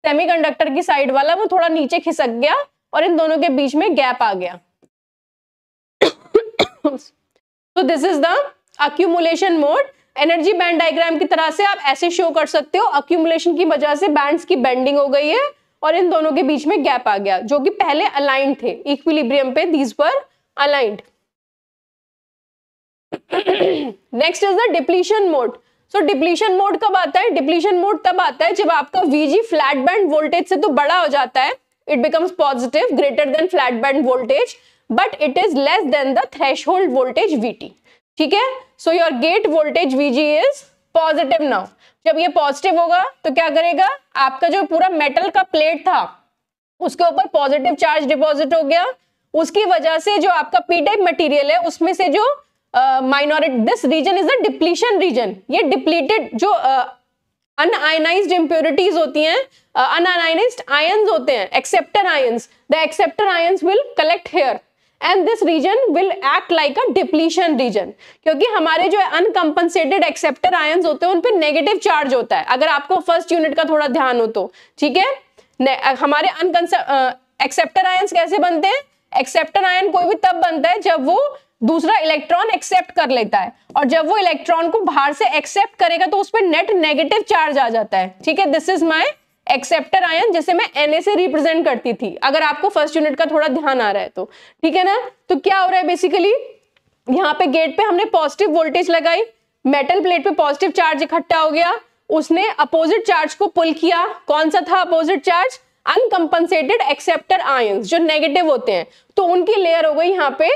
सेमीकंडक्टर की साइड वाला वो थोड़ा नीचे खिसक गया और इन दोनों के बीच में गैप आ गया तो this is the accumulation mode energy band diagram की तरह से आप ऐसे शो कर सकते हो अक्यूमुलेशन की वजह से बैंड्स की बेंडिंग हो गई है और इन दोनों के बीच में गैप आ गया जो कि पहले अलाइंड थे इक्विलिब्रियम पे दीज पर aligned next is the depletion mode so depletion mode कब आता है डिप्लीशन मोड तब आता है जब आपका वीजी फ्लैट बैंड वोल्टेज से तो बड़ा हो जाता है it becomes positive greater than flat band voltage but it is less than the threshold voltage V ठीक है so your gate voltage V G is positive now जब ये पॉजिटिव होगा तो क्या करेगा आपका जो पूरा मेटल का प्लेट था उसके ऊपर पॉजिटिव चार्ज डिपॉजिट हो गया उसकी वजह से जो आपका पी टाइप मटीरियल है उसमें से जो minority this region is a depletion region ये डिप्लीटेड जो अनआयनाइज uh, इम्प्योरिटीज होती हैं अनआयनाइज्ड आयन्स होते हैं acceptor ions the acceptor ions will collect here and this region will act like a depletion region क्योंकि हमारे जो अनकम्पनसेटेड एक्सेप्टर आयन होते हैं उन पर नेगेटिव चार्ज होता है अगर आपको फर्स्ट यूनिट का थोड़ा ध्यान हो तो ठीक है हमारे एक्सेप्टर आयन्स कैसे बनते हैं एक्सेप्टर आयन कोई भी तब बनता है जब वो दूसरा इलेक्ट्रॉन एक्सेप्ट कर लेता है और जब वो इलेक्ट्रॉन को बाहर से एक्सेप्ट करेगा तो उस पर नेट नेगेटिव चार्ज आ जाता है ठीक है this is my acceptor ion जिसे मैं एन से रिप्रेजेंट करती थी अगर आपको फर्स्ट यूनिट का थोड़ा ध्यान आ रहा है तो ठीक है ना तो क्या हो रहा है बेसिकली यहाँ पे गेट पे हमने पॉजिटिव वोल्टेज लगाई मेटल प्लेट पे पॉजिटिव चार्ज इकट्ठा हो गया उसने अपोजिट चार्ज को पुल किया कौन सा था opposite charge uncompensated acceptor ions जो नेगेटिव होते हैं तो उनकी लेयर हो गई यहाँ पे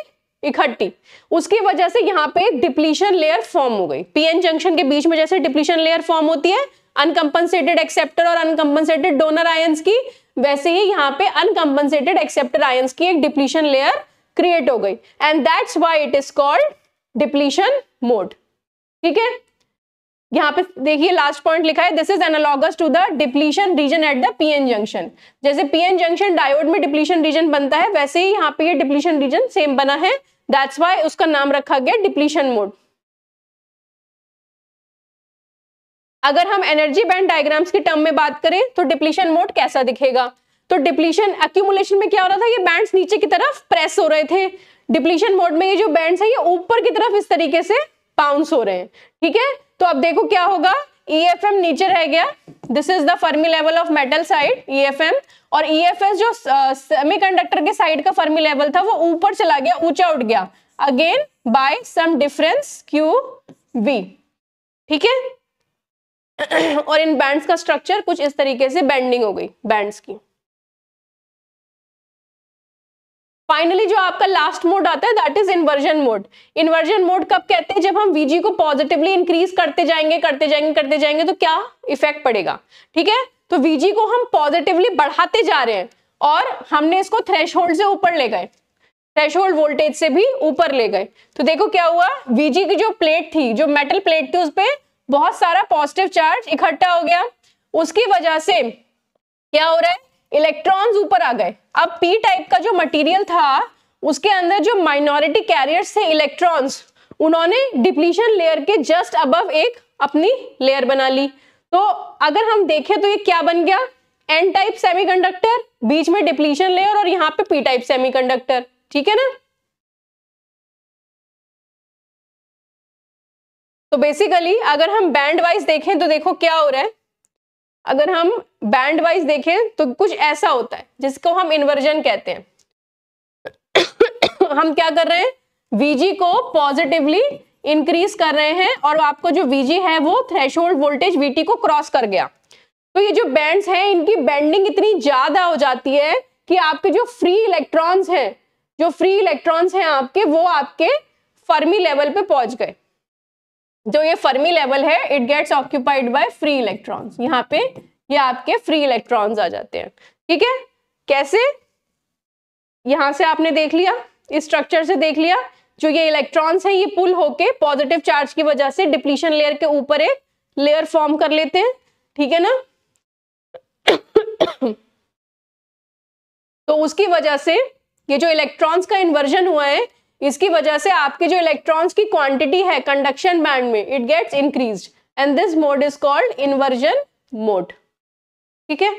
इकट्ठी उसकी वजह से यहाँ पे डिप्लीशन लेयर फॉर्म हो गई पीएन जंक्शन के बीच में जैसे डिप्लीशन लेयर फॉर्म होती है अनकम्पनसेटेड एक्सेप्टर और अनकम्पनसेटेड डोनर आयंस की वैसे ही यहाँ पे अनकम्पनसेटेड एक्सेप्टर आयंस की एक डिप्लीशन लेयर क्रिएट हो गई and that's why it is called depletion mode ठीक है यहाँ पे देखिए लास्ट पॉइंट लिखा है this is analogous to the depletion region at the PN junction जैसे पीएन जंक्शन डायोड में डिप्लीशन रीजन बनता है वैसे ही यहाँ पे ये डिप्लीशन रीजन सेम बना है दैट्स वाई उसका नाम रखा गया डिप्लीशन मोड अगर हम एनर्जी बैंड डायग्राम्स की टर्म में बात करें तो डिप्लीशन मोड कैसा दिखेगा तो डिप्लीशन एक्यूमुलेशन में क्या हो रहा था ये बैंड्स नीचे की तरफ प्रेस हो रहे थे डिप्लीशन मोड में ये जो बैंड्स है ये ऊपर की तरफ इस तरीके से बाउंस हो रहे हैं ठीक है तो अब देखो क्या होगा EFM नीचे रह गया this is the Fermi level of metal side EFM और EFS जो सेमी uh, के साइड का फर्मी लेवल था वो ऊपर चला गया ऊंचा उठ गया again by some difference Q ठीक है और इन बैंड्स का स्ट्रक्चर कुछ इस तरीके से बेंडिंग हो गई बैंड्स की फाइनली जो आपका लास्ट मोड आता है that is inversion mode inversion mode कब कहते हैं जब हम वीजी को पॉजिटिवली इंक्रीज करते जाएंगे करते जाएंगे करते जाएंगे तो क्या इफेक्ट पड़ेगा ठीक है तो वीजी को हम पॉजिटिवली बढ़ाते जा रहे हैं और हमने इसको थ्रेश से ऊपर ले गए थ्रेश वोल्टेज से भी ऊपर ले गए तो देखो क्या हुआ वीजी की जो प्लेट थी जो मेटल प्लेट थी उस पर बहुत सारा पॉजिटिव चार्ज इकट्ठा हो गया उसकी वजह से क्या हो रहा है इलेक्ट्रॉन्स ऊपर आ गए अब पी टाइप का जो मटेरियल था उसके अंदर जो माइनॉरिटी कैरियर्स थे इलेक्ट्रॉन्स उन्होंने डिप्लीशन लेयर के जस्ट अबव एक अपनी लेयर बना ली तो अगर हम देखें तो ये क्या बन गया एन टाइप सेमीकंडक्टर बीच में डिप्लीशन लेयर और यहाँ पे पी टाइप सेमीकंडक्टर ठीक है ना तो बेसिकली अगर हम बैंड वाइज देखें तो देखो क्या हो रहा है अगर हम बैंड वाइज देखें तो कुछ ऐसा होता है जिसको हम इन्वर्जन कहते हैं हम क्या कर रहे हैं वीजी को पॉजिटिवली इंक्रीज कर रहे हैं और आपको जो वीजी है वो थ्रेश वोल्टेज वीटी को क्रॉस कर गया तो ये जो बैंड्स हैं इनकी बैंडिंग इतनी ज्यादा हो जाती है कि आपके जो फ्री इलेक्ट्रॉन्स हैं जो फ्री इलेक्ट्रॉन्स हैं आपके वो आपके फर्मी लेवल पे पहुंच गए जो ये फर्मी लेवल है it gets occupied by free electrons यहाँ पे ये आपके फ्री इलेक्ट्रॉन्स आ जाते हैं ठीक है कैसे यहां से आपने देख लिया इस स्ट्रक्चर से देख लिया जो ये इलेक्ट्रॉन्स हैं ये पुल होके पॉजिटिव चार्ज की वजह से डिप्लीशन लेयर के ऊपर एक लेयर फॉर्म कर लेते हैं ठीक है ना तो उसकी वजह से ये जो इलेक्ट्रॉन्स का इन्वर्जन हुआ है इसकी वजह से आपके जो इलेक्ट्रॉन्स की क्वांटिटी है कंडक्शन बैंड में it gets increase and this mode is called inversion mode ठीक है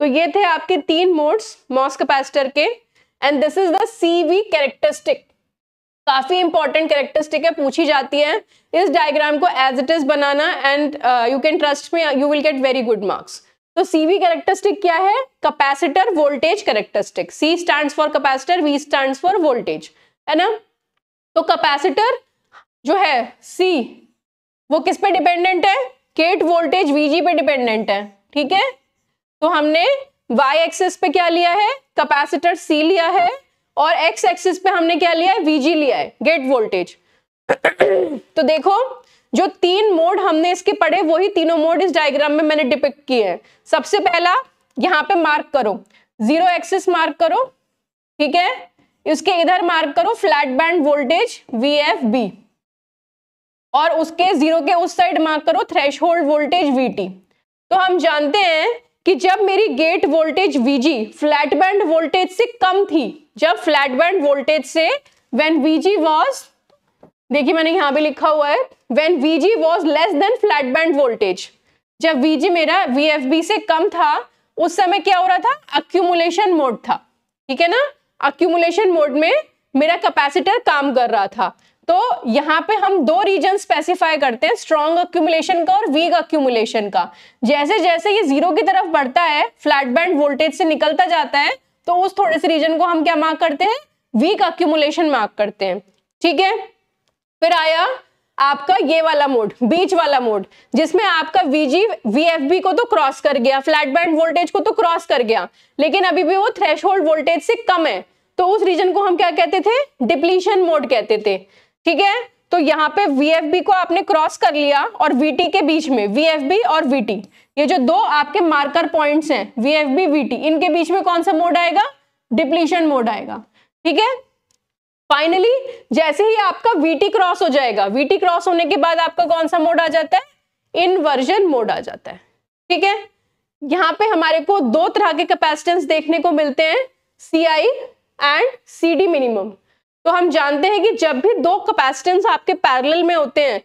तो ये थे आपके तीन मोड्स मॉस कैपेसिटर के and this is the CV characteristic काफी इंपॉर्टेंट कैरेक्टरिस्टिक है पूछी जाती है इस डायग्राम को एज इट इज बनाना and you can trust me you will get very good marks तो सीवी कैरेक्टरिस्टिक क्या है capacitor voltage characteristic C stand for capacitor V stand for voltage है ना तो कैपेसिटर जो है सी वो किस पे डिपेंडेंट है केट वोल्टेज वीजी पे डिपेंडेंट है ठीक है तो हमने वाई एक्सिस पे क्या लिया है कैपेसिटर सी लिया है और एक्स एक्सिस पे हमने क्या लिया है वीजी लिया है गेट वोल्टेज तो देखो जो तीन मोड हमने इसके पढ़े वही तीनों मोड इस डायग्राम में मैंने डिपिक्ट किए हैं सबसे पहला यहां पे मार्क करो जीरो एक्सिस मार्क करो ठीक है इसके इधर मार्क करो flat band voltage V F B और उसके जीरो के उस साइड मार्क करो थ्रेश वोल्टेज वी टी तो हम जानते हैं कि जब मेरी gate voltage VG flat band voltage से कम थी जब फ्लैट बैंड वोल्टेज से व्हेन VG वाज देखिए मैंने यहां भी लिखा हुआ है when VG was less than flat band voltage जब VG मेरा VFB से कम था उस समय क्या हो रहा था अक्यूमुलेशन मोड था ठीक है ना अक्यूमुलेशन मोड में मेरा कैपेसिटर काम कर रहा था तो यहाँ पे हम दो रीजन स्पेसिफाई करते हैं स्ट्रॉन्ग अक्यूमुलेशन का और वीक अक्यूमुलेशन का जैसे जैसे ये जीरो की तरफ बढ़ता है फ्लैट बैंड वोल्टेज से निकलता जाता है तो उस थोड़े से रीजन को हम क्या मार्क करते हैं वीक अक्यूमुलेशन मार्क करते हैं ठीक है फिर आया आपका ये वाला मोड बीच वाला मोड जिसमें आपका वीजी वीएफबी को तो क्रॉस कर गया फ्लैट बैंड वोल्टेज को तो क्रॉस कर गया लेकिन अभी भी वो थ्रेश वोल्टेज से कम है तो उस रीजन को हम क्या कहते थे डिप्लीशन मोड कहते थे ठीक है तो यहाँ पे वीएफबी को आपने क्रॉस कर लिया और वीटी के बीच में वीएफबी और वीटी ये जो दो आपके मार्कर पॉइंट्स हैं वीएफबी वीटी इनके बीच में कौन सा मोड आएगा डिप्लीशन मोड आएगा ठीक है फाइनली जैसे ही आपका वीटी क्रॉस हो जाएगा वीटी क्रॉस होने के बाद आपका कौन सा मोड आ जाता है इनवर्जन मोड आ जाता है ठीक है यहाँ पे हमारे को दो तरह के कैपेसिटेंस देखने को मिलते हैं C I and C D minimum तो हम जानते हैं कि जब भी दो कैपेसिटेंस आपके पैरेलल में होते हैं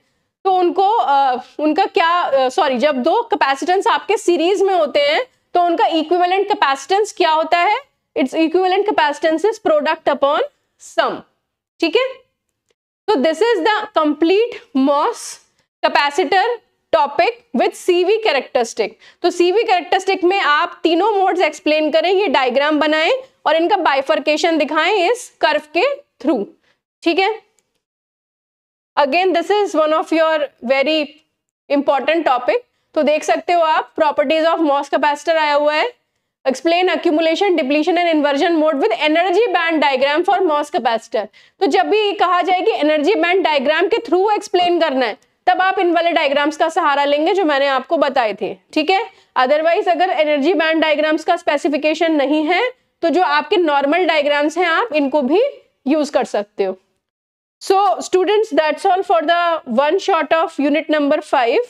तो उनको आ, उनका क्या सॉरी जब दो कैपेसिटेंस आपके सीरीज में होते हैं तो उनका इक्विवेलेंट कैपेसिटेंस क्या होता है it's equivalent capacitance is product upon sum ठीक है तो this is the complete MOS capacitor topic with CV characteristic तो सीवी कैरेक्टरिस्टिक में आप तीनों मोड्स एक्सप्लेन करें ये डायग्राम बनाएं और इनका बाइफर्केशन दिखाएं इस कर्व के थ्रू ठीक है again this is one of your very important topic तो देख सकते हो आप प्रॉपर्टीज ऑफ मॉस कैपेसिटर आया हुआ है explain accumulation depletion and inversion mode with energy band diagram for MOS capacitor तो जब भी कहा जाए कि एनर्जी बैंड डायग्राम के थ्रू एक्सप्लेन करना है तब आप इन वाले डायग्राम्स का सहारा लेंगे जो मैंने आपको बताए थे ठीक है अदरवाइज अगर एनर्जी बैंड डायग्राम्स का स्पेसिफिकेशन नहीं है तो जो आपके नॉर्मल डायग्राम्स हैं आप इनको भी यूज कर सकते हो so students that's all for the one shot of unit number five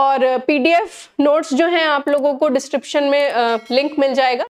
और पीडीएफ uh, नोट्स जो हैं आप लोगों को डिस्क्रिप्शन में लिंक uh, मिल जाएगा